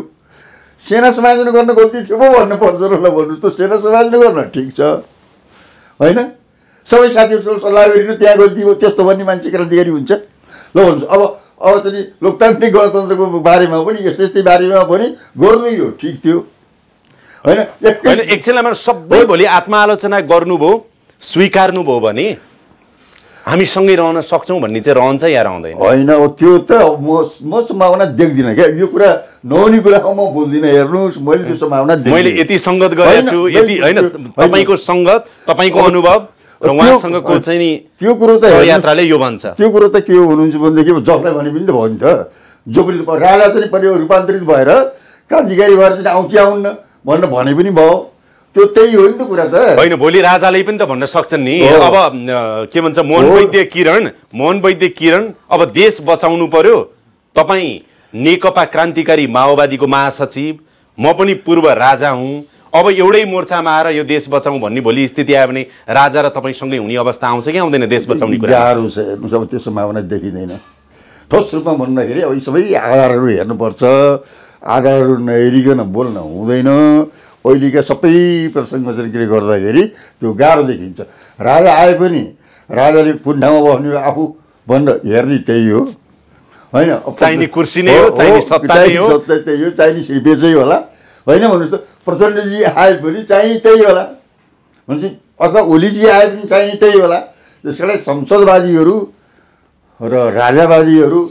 सेना समायोजन गर्न गल्ती थियो पो भन्नुपर्छ र ल भन्नुहोस् त सेना समायोजन गर्न ठिक छ होइन सबै साथीहरूसँग सल्लाह गरिनु त्यहाँ गल्ती हो त्यस्तो भन्ने मान्छे क्रान्तिकारी हुन्छ ल भन्नुहोस् अब अब चाहिँ लोकतान्त्रिक गणतन्त्रको बारेमा पनि यस्तै यस्तै बारेमा पनि गर्नु यो ठिक थियो होइन एकछिनलाई सबै भोलि आत्मालोचना गर्नुभयो स्वीकार्नुभयो भने हामी सँगै रहन सक्छौँ भन्ने चाहिँ रहन्छ या रहँदैन होइन त्यो त म सम्भावना देख्दिनँ क्या यो कुरा नहुने हो म बोल्दिनँ हेर्नुहोस् मैले त्यो सम्भावना मैले यति सङ्गत गरेको छु यति होइन तपाईँको सङ्गत तपाईँको अनुभव उहाँसँगको चाहिँ नि त्यो कुरो त यात्राले यो भन्छ त्यो कुरो त के हुनुहुन्छ भनेदेखि जबलाई भने पनि त भयो नि त जो पनि राजा चाहिँ पनि रूपान्तरित भएर क्रान्तिकारी भएर चाहिँ आउँछ आउन्न भनेर भने पनि भयो त्यो त्यही हो नि त कुरा त होइन भोलि राजाले पनि त भन्न सक्छन् नि अब के भन्छ मोहन वैद्य किरण मोहन वैद्य किरण अब देश बचाउनु पर्यो तपाईँ नेकपा क्रान्तिकारी माओवादीको महासचिव म पनि पूर्व राजा हुँ अब एउटै मोर्चामा आएर यो देश बचाउँ भन्ने भोलि स्थिति आयो भने राजा र तपाईँसँगै हुने अवस्था आउँछ कि आउँदैन देश बचाउने कुराहरू हेर्नुहोस् अब त्यो सम्भावना देखिँदैन ठोस रूपमा भन्दाखेरि अब यी सबै आधारहरू हेर्नुपर्छ आधारहरू नहेरिकन बोल्न हुँदैन अहिलेका सबै प्रसङ्गले गर्दाखेरि त्यो गाह्रो देखिन्छ राजा आए पनि राजाले कुन ठाउँमा बस्ने आफू भनेर हेर्ने त्यही हो होइन चाहिने कुर्सी नै हो चाहिने सत्ता त्यही हो चाहिने बेचै होला होइन भन्नुहोस् त प्रचण्डजी आए पनि चाहिने त्यही होला भनेपछि अथवा ओलीजी आए पनि चाहिने त्यही होला त्यस कारण संसदवादीहरू र राजावादीहरू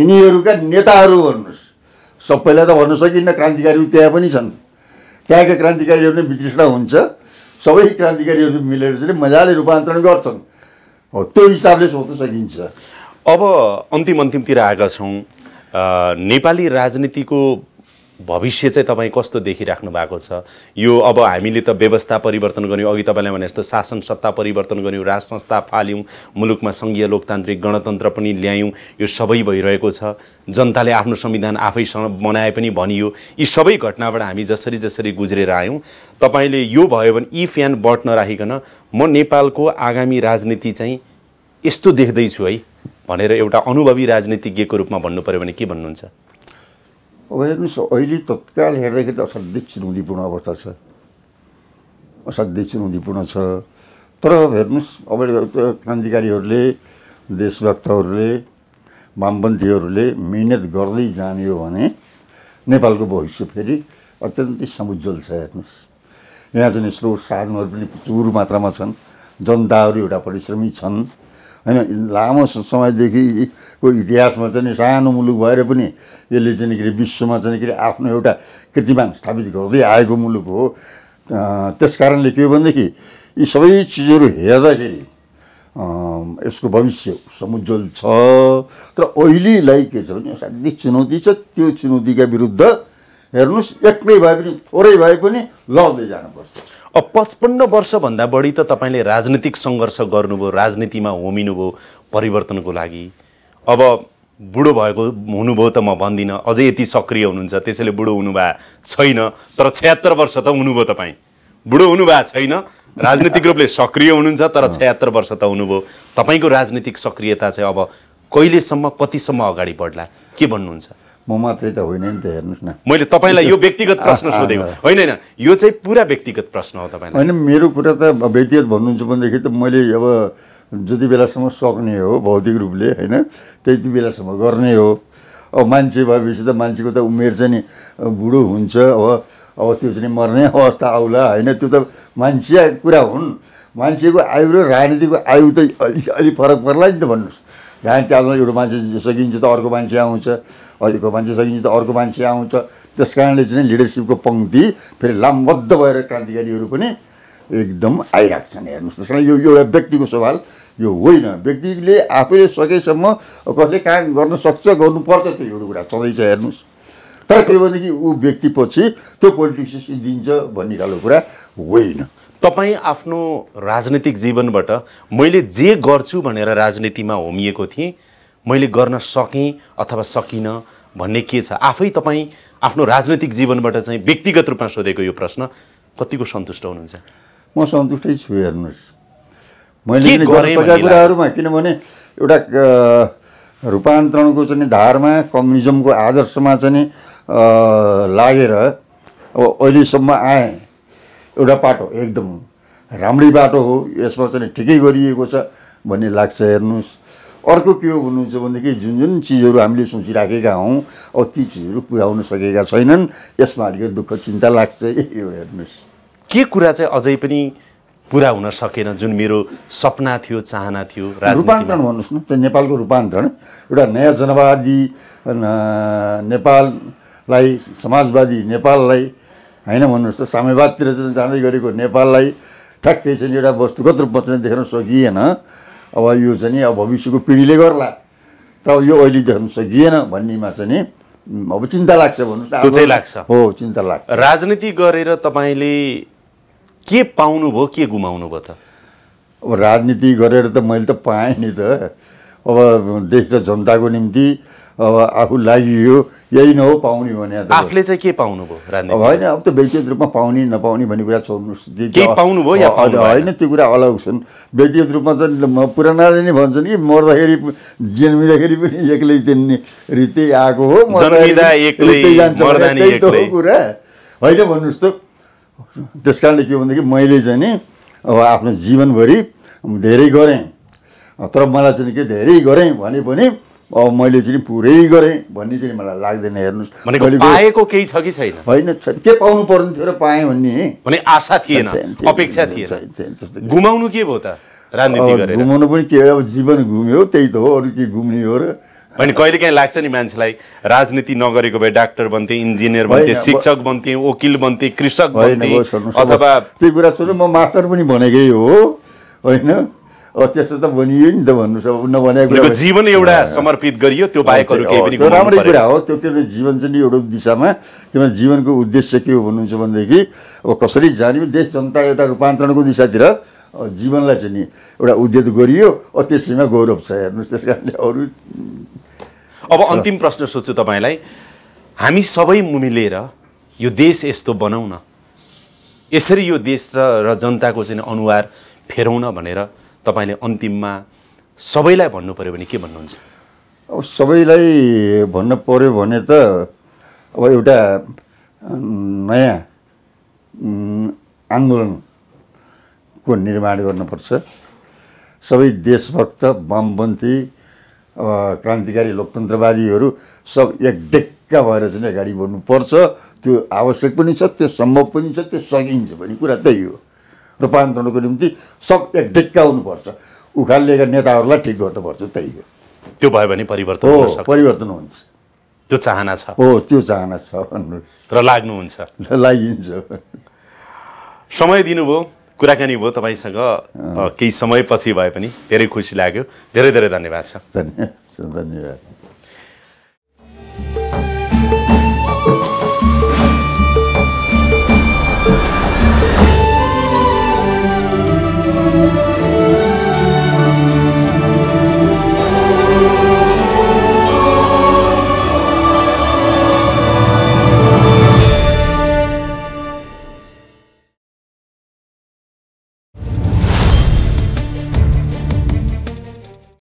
यिनीहरूका नेताहरू भन्नुहोस् सबैलाई त भन्न सकिन्न क्रान्तिकारीहरू त्यहाँ पनि छन् त्यहाँका क्रान्तिकारीहरू नै वितृष्णा हुन्छ सबै क्रान्तिकारीहरू मिलेर चाहिँ मजाले रूपान्तरण गर्छन् हो त्यो हिसाबले सोध्न सकिन्छ अब अन्तिम अन्तिमतिर आएका छौँ नेपाली राजनीतिको भविष्य चाहिँ तपाईँ कस्तो देखिराख्नु भएको छ यो अब हामीले त व्यवस्था परिवर्तन गऱ्यौँ अघि तपाईँलाई भने जस्तो शासन सत्ता परिवर्तन गऱ्यौँ राज संस्था फाल्यौँ मुलुकमा सङ्घीय लोकतान्त्रिक गणतन्त्र पनि ल्यायौँ यो सबै भइरहेको छ जनताले आफ्नो संविधान आफैसँग बनाए पनि भनियो यी सबै घटनाबाट हामी जसरी जसरी गुज्रेर आयौँ तपाईँले यो भयो भने यी फ्यान बट नराखिकन म नेपालको आगामी राजनीति चाहिँ यस्तो देख्दैछु है भनेर एउटा अनुभवी राजनीतिज्ञको रूपमा भन्नु पऱ्यो भने के भन्नुहुन्छ अब हेर्नुहोस् अहिले तत्काल हेर्दाखेरि त असाध्यै चुनौतीपूर्ण अवस्था छ असाध्यै चुनौतीपूर्ण छ तर हेर्नुहोस् अब क्रान्तिकारीहरूले देशभक्तहरूले वामपन्थीहरूले मिहिनेत गर्दै जाने हो भने नेपालको भविष्य फेरि अत्यन्तै समुज्जवल छ हेर्नुहोस् यहाँ चाहिँ स्रोत साधनहरू पनि प्रचुर मात्रामा छन् जनताहरू एउटा परिश्रमी छन् होइन लामो समयदेखि को इतिहासमा चाहिँ सानो मुलुक भएर पनि यसले चाहिँ के अरे विश्वमा चाहिँ के अरे आफ्नो एउटा कृतिमान स्थापित गर्दै आएको मुलुक हो त्यस कारणले के हो भनेदेखि यी सबै चिजहरू हेर्दाखेरि यसको भविष्य समुज्वल छ तर अहिलेलाई के छ भने साध्यै चुनौती छ त्यो चुनौतीका विरुद्ध हेर्नुहोस् एक्लै भए पनि थोरै भए पनि लड्दै जानुपर्छ अब पचपन्न वर्षभन्दा बढी त तपाईँले राजनीतिक सङ्घर्ष गर्नुभयो राजनीतिमा होमिनुभयो परिवर्तनको लागि अब बुढो भएको हुनुभयो त म भन्दिनँ अझै यति सक्रिय हुनुहुन्छ त्यसैले बुढो हुनुभएको छैन तर छ्यात्तर वर्ष त हुनुभयो तपाईँ बुढो हुनुभएको छैन राजनीतिक रूपले सक्रिय हुनुहुन्छ तर छयात्तर वर्ष त हुनुभयो तपाईँको राजनीतिक सक्रियता चाहिँ अब कहिलेसम्म कतिसम्म अगाडि बढ्ला के भन्नुहुन्छ म मात्रै त होइन नि त हेर्नुहोस् न मैले तपाईँलाई यो व्यक्तिगत प्रश्न सोधेको होइन होइन यो चाहिँ पुरा व्यक्तिगत प्रश्न हो तपाईँ होइन मेरो कुरा त व्यक्तिगत भन्नुहुन्छ भनेदेखि त मैले अब जति बेलासम्म सक्ने हो भौतिक रूपले होइन त्यति बेलासम्म गर्ने हो अब मान्छे भएपछि त मान्छेको त उमेर चाहिँ नि बुढो हुन्छ अब अब त्यो चाहिँ मर्ने अवस्था आउला होइन त्यो त मान्छे कुरा हुन् मान्छेको आयु र राजनीतिको आयु त अलि अलिक फरक पर्ला नि त भन्नुहोस् राजनीति आउनु एउटा मान्छे सकिन्छ त अर्को मान्छे आउँछ अहिलेको मान्छे सकिन्छ त अर्को मान्छे आउँछ त्यस कारणले चाहिँ लिडरसिपको पङ्क्ति फेरि लामबद्ध भएर क्रान्तिकारीहरू पनि एकदम आइरहेको छन् हेर्नुहोस् त्यस कारण यो एउटा व्यक्तिको सवाल यो होइन व्यक्तिले आफैले सकेसम्म कसले कहाँ गर्न सक्छ गर्नुपर्छ त्यो एउटा कुरा छ हेर्नुहोस् तर त्यो भनेदेखि ऊ व्यक्ति पछि त्यो पोलिटिक्स सिद्धिन्छ भन्ने खालको कुरा होइन तपाईँ आफ्नो राजनैतिक जीवनबाट मैले जे गर्छु भनेर राजनीतिमा होमिएको थिएँ मैले गर्न सकेँ अथवा सकिनँ भन्ने के छ आफै तपाईँ आफ्नो राजनैतिक जीवनबाट चाहिँ व्यक्तिगत रूपमा सोधेको यो प्रश्न कतिको सन्तुष्ट हुनुहुन्छ म सन्तुष्टै छु हेर्नुहोस् मैले कुराहरूमा किनभने एउटा रूपान्तरणको चाहिँ धारमा कम्युनिजमको आदर्शमा चाहिँ लागेर अब अहिलेसम्म आएँ एउटा पाटो एकदम राम्रै बाटो हो यसमा चाहिँ ठिकै गरिएको छ भन्ने लाग्छ हेर्नुहोस् अर्को के हो भन्नुहुन्छ भनेदेखि जुन जुन चिजहरू हामीले सोचिराखेका हौँ अब ती चिजहरू पुर्याउन सकेका छैनन् यसमा अलिकति दुःख चिन्ता लाग्छ ए यो हेर्नुहोस् के कुरा चाहिँ अझै पनि पुरा हुन सकेन जुन मेरो सपना थियो चाहना थियो रूपान्तरण भन्नुहोस् न त्यो नेपालको रूपान्तरण एउटा नयाँ जनवादी नेपाललाई समाजवादी नेपाललाई होइन भन्नुहोस् त साम्यवादतिर जाँदै गरेको नेपाललाई ठ्याक्कै चाहिँ एउटा वस्तुगत रूपमा चाहिँ देख्न सकिएन अब यो चाहिँ अब भविष्यको पिँढीले गर्ला तर यो अहिले देख्न सकिएन भन्नेमा चाहिँ नि अब चिन्ता लाग्छ भन्नु लाग्छ हो चिन्ता लाग्छ राजनीति गरेर तपाईँले के पाउनु पाउनुभयो के गुमाउनु भयो त अब राजनीति गरेर त मैले त पाएँ नि त अब देश र जनताको निम्ति अब आफू लागियो यही नहो पाउने भने आफूले चाहिँ के पाउनुभयो अब होइन अब त व्यक्तिगत रूपमा पाउने नपाउने भन्ने कुरा छोड्नु पाउनुभयो होइन त्यो कुरा अलग छन् व्यक्तिगत रूपमा चाहिँ पुरानाले नै भन्छन् कि मर्दाखेरि जन्मिँदाखेरि पनि एक्लै जन्ने रीति आएको हो कुरा होइन भन्नुहोस् त त्यस कारणले के भनेदेखि मैले चाहिँ नि अब आफ्नो जीवनभरि धेरै गरेँ तर मलाई चाहिँ के धेरै गरेँ भने पनि अब मैले चाहिँ पुरै गरेँ भन्ने चाहिँ मलाई लाग्दैन हेर्नुहोस् पाएको केही छ कि छैन होइन के पाउनु पर्ने थियो र पाएँ भन्ने भने आशा थिएन अपेक्षा थिएन घुमाउनु के भयो त राजनीति घुमाउनु पनि के अब जीवन घुम्यो त्यही त हो अरू के घुम्ने हो र अनि कहिले काहीँ लाग्छ नि मान्छेलाई राजनीति नगरेको भए डाक्टर बन्थे इन्जिनियर बन्थे शिक्षक बन्थे वकिल बन्थे कृषक बन्थे अथवा त्यो कुरा सुन्नु म मास्टर पनि भनेकै हो होइन त्यस्तो त भनियो नि त भन्नु नभनेको जीवन एउटा समर्पित गरियो त्यो बाहेक केही पनि राम्रै कुरा हो त्यो के जीवन चाहिँ नि एउटा दिशामा किनभने जीवनको उद्देश्य के हो भन्नुहुन्छ भनेदेखि अब कसरी जान्यो देश जनता एउटा रूपान्तरणको दिशातिर जीवनलाई चाहिँ नि एउटा उद्योग गरियो त्यसैमा गौरव छ हेर्नुहोस् त्यस कारणले अरू अब अन्तिम प्रश्न सोध्छु तपाईँलाई हामी सबै मिलेर यो देश यस्तो बनाउन यसरी यो देश र जनताको चाहिँ अनुहार फेरौँ न भनेर तपाईँले अन्तिममा सबैलाई भन्नु पऱ्यो भने के भन्नुहुन्छ अब सबैलाई भन्नु पऱ्यो भने त अब एउटा नयाँ आन्दोलनको निर्माण गर्नुपर्छ सबै देशभक्त वामपन्थी क्रान्तिकारी लोकतन्त्रवादीहरू सब एक डेक्का भएर चाहिँ अगाडि बढ्नुपर्छ त्यो आवश्यक पनि छ त्यो सम्भव पनि छ त्यो सकिन्छ भन्ने कुरा त्यही हो रूपान्तरणको निम्ति सब एक ढिक्काउनुपर्छ उखालिएका नेताहरूलाई ठिक गर्नुपर्छ त्यही हो त्यो भयो भने परिवर्तन हो परिवर्तन हुन्छ त्यो चाहना छ हो त्यो चाहना छ भन्नु र लाग्नुहुन्छ लागिन्छ समय दिनुभयो कुराकानी भयो तपाईँसँग केही समयपछि भए पनि धेरै खुसी लाग्यो धेरै धेरै धन्यवाद छ धन्यवाद धन्यवाद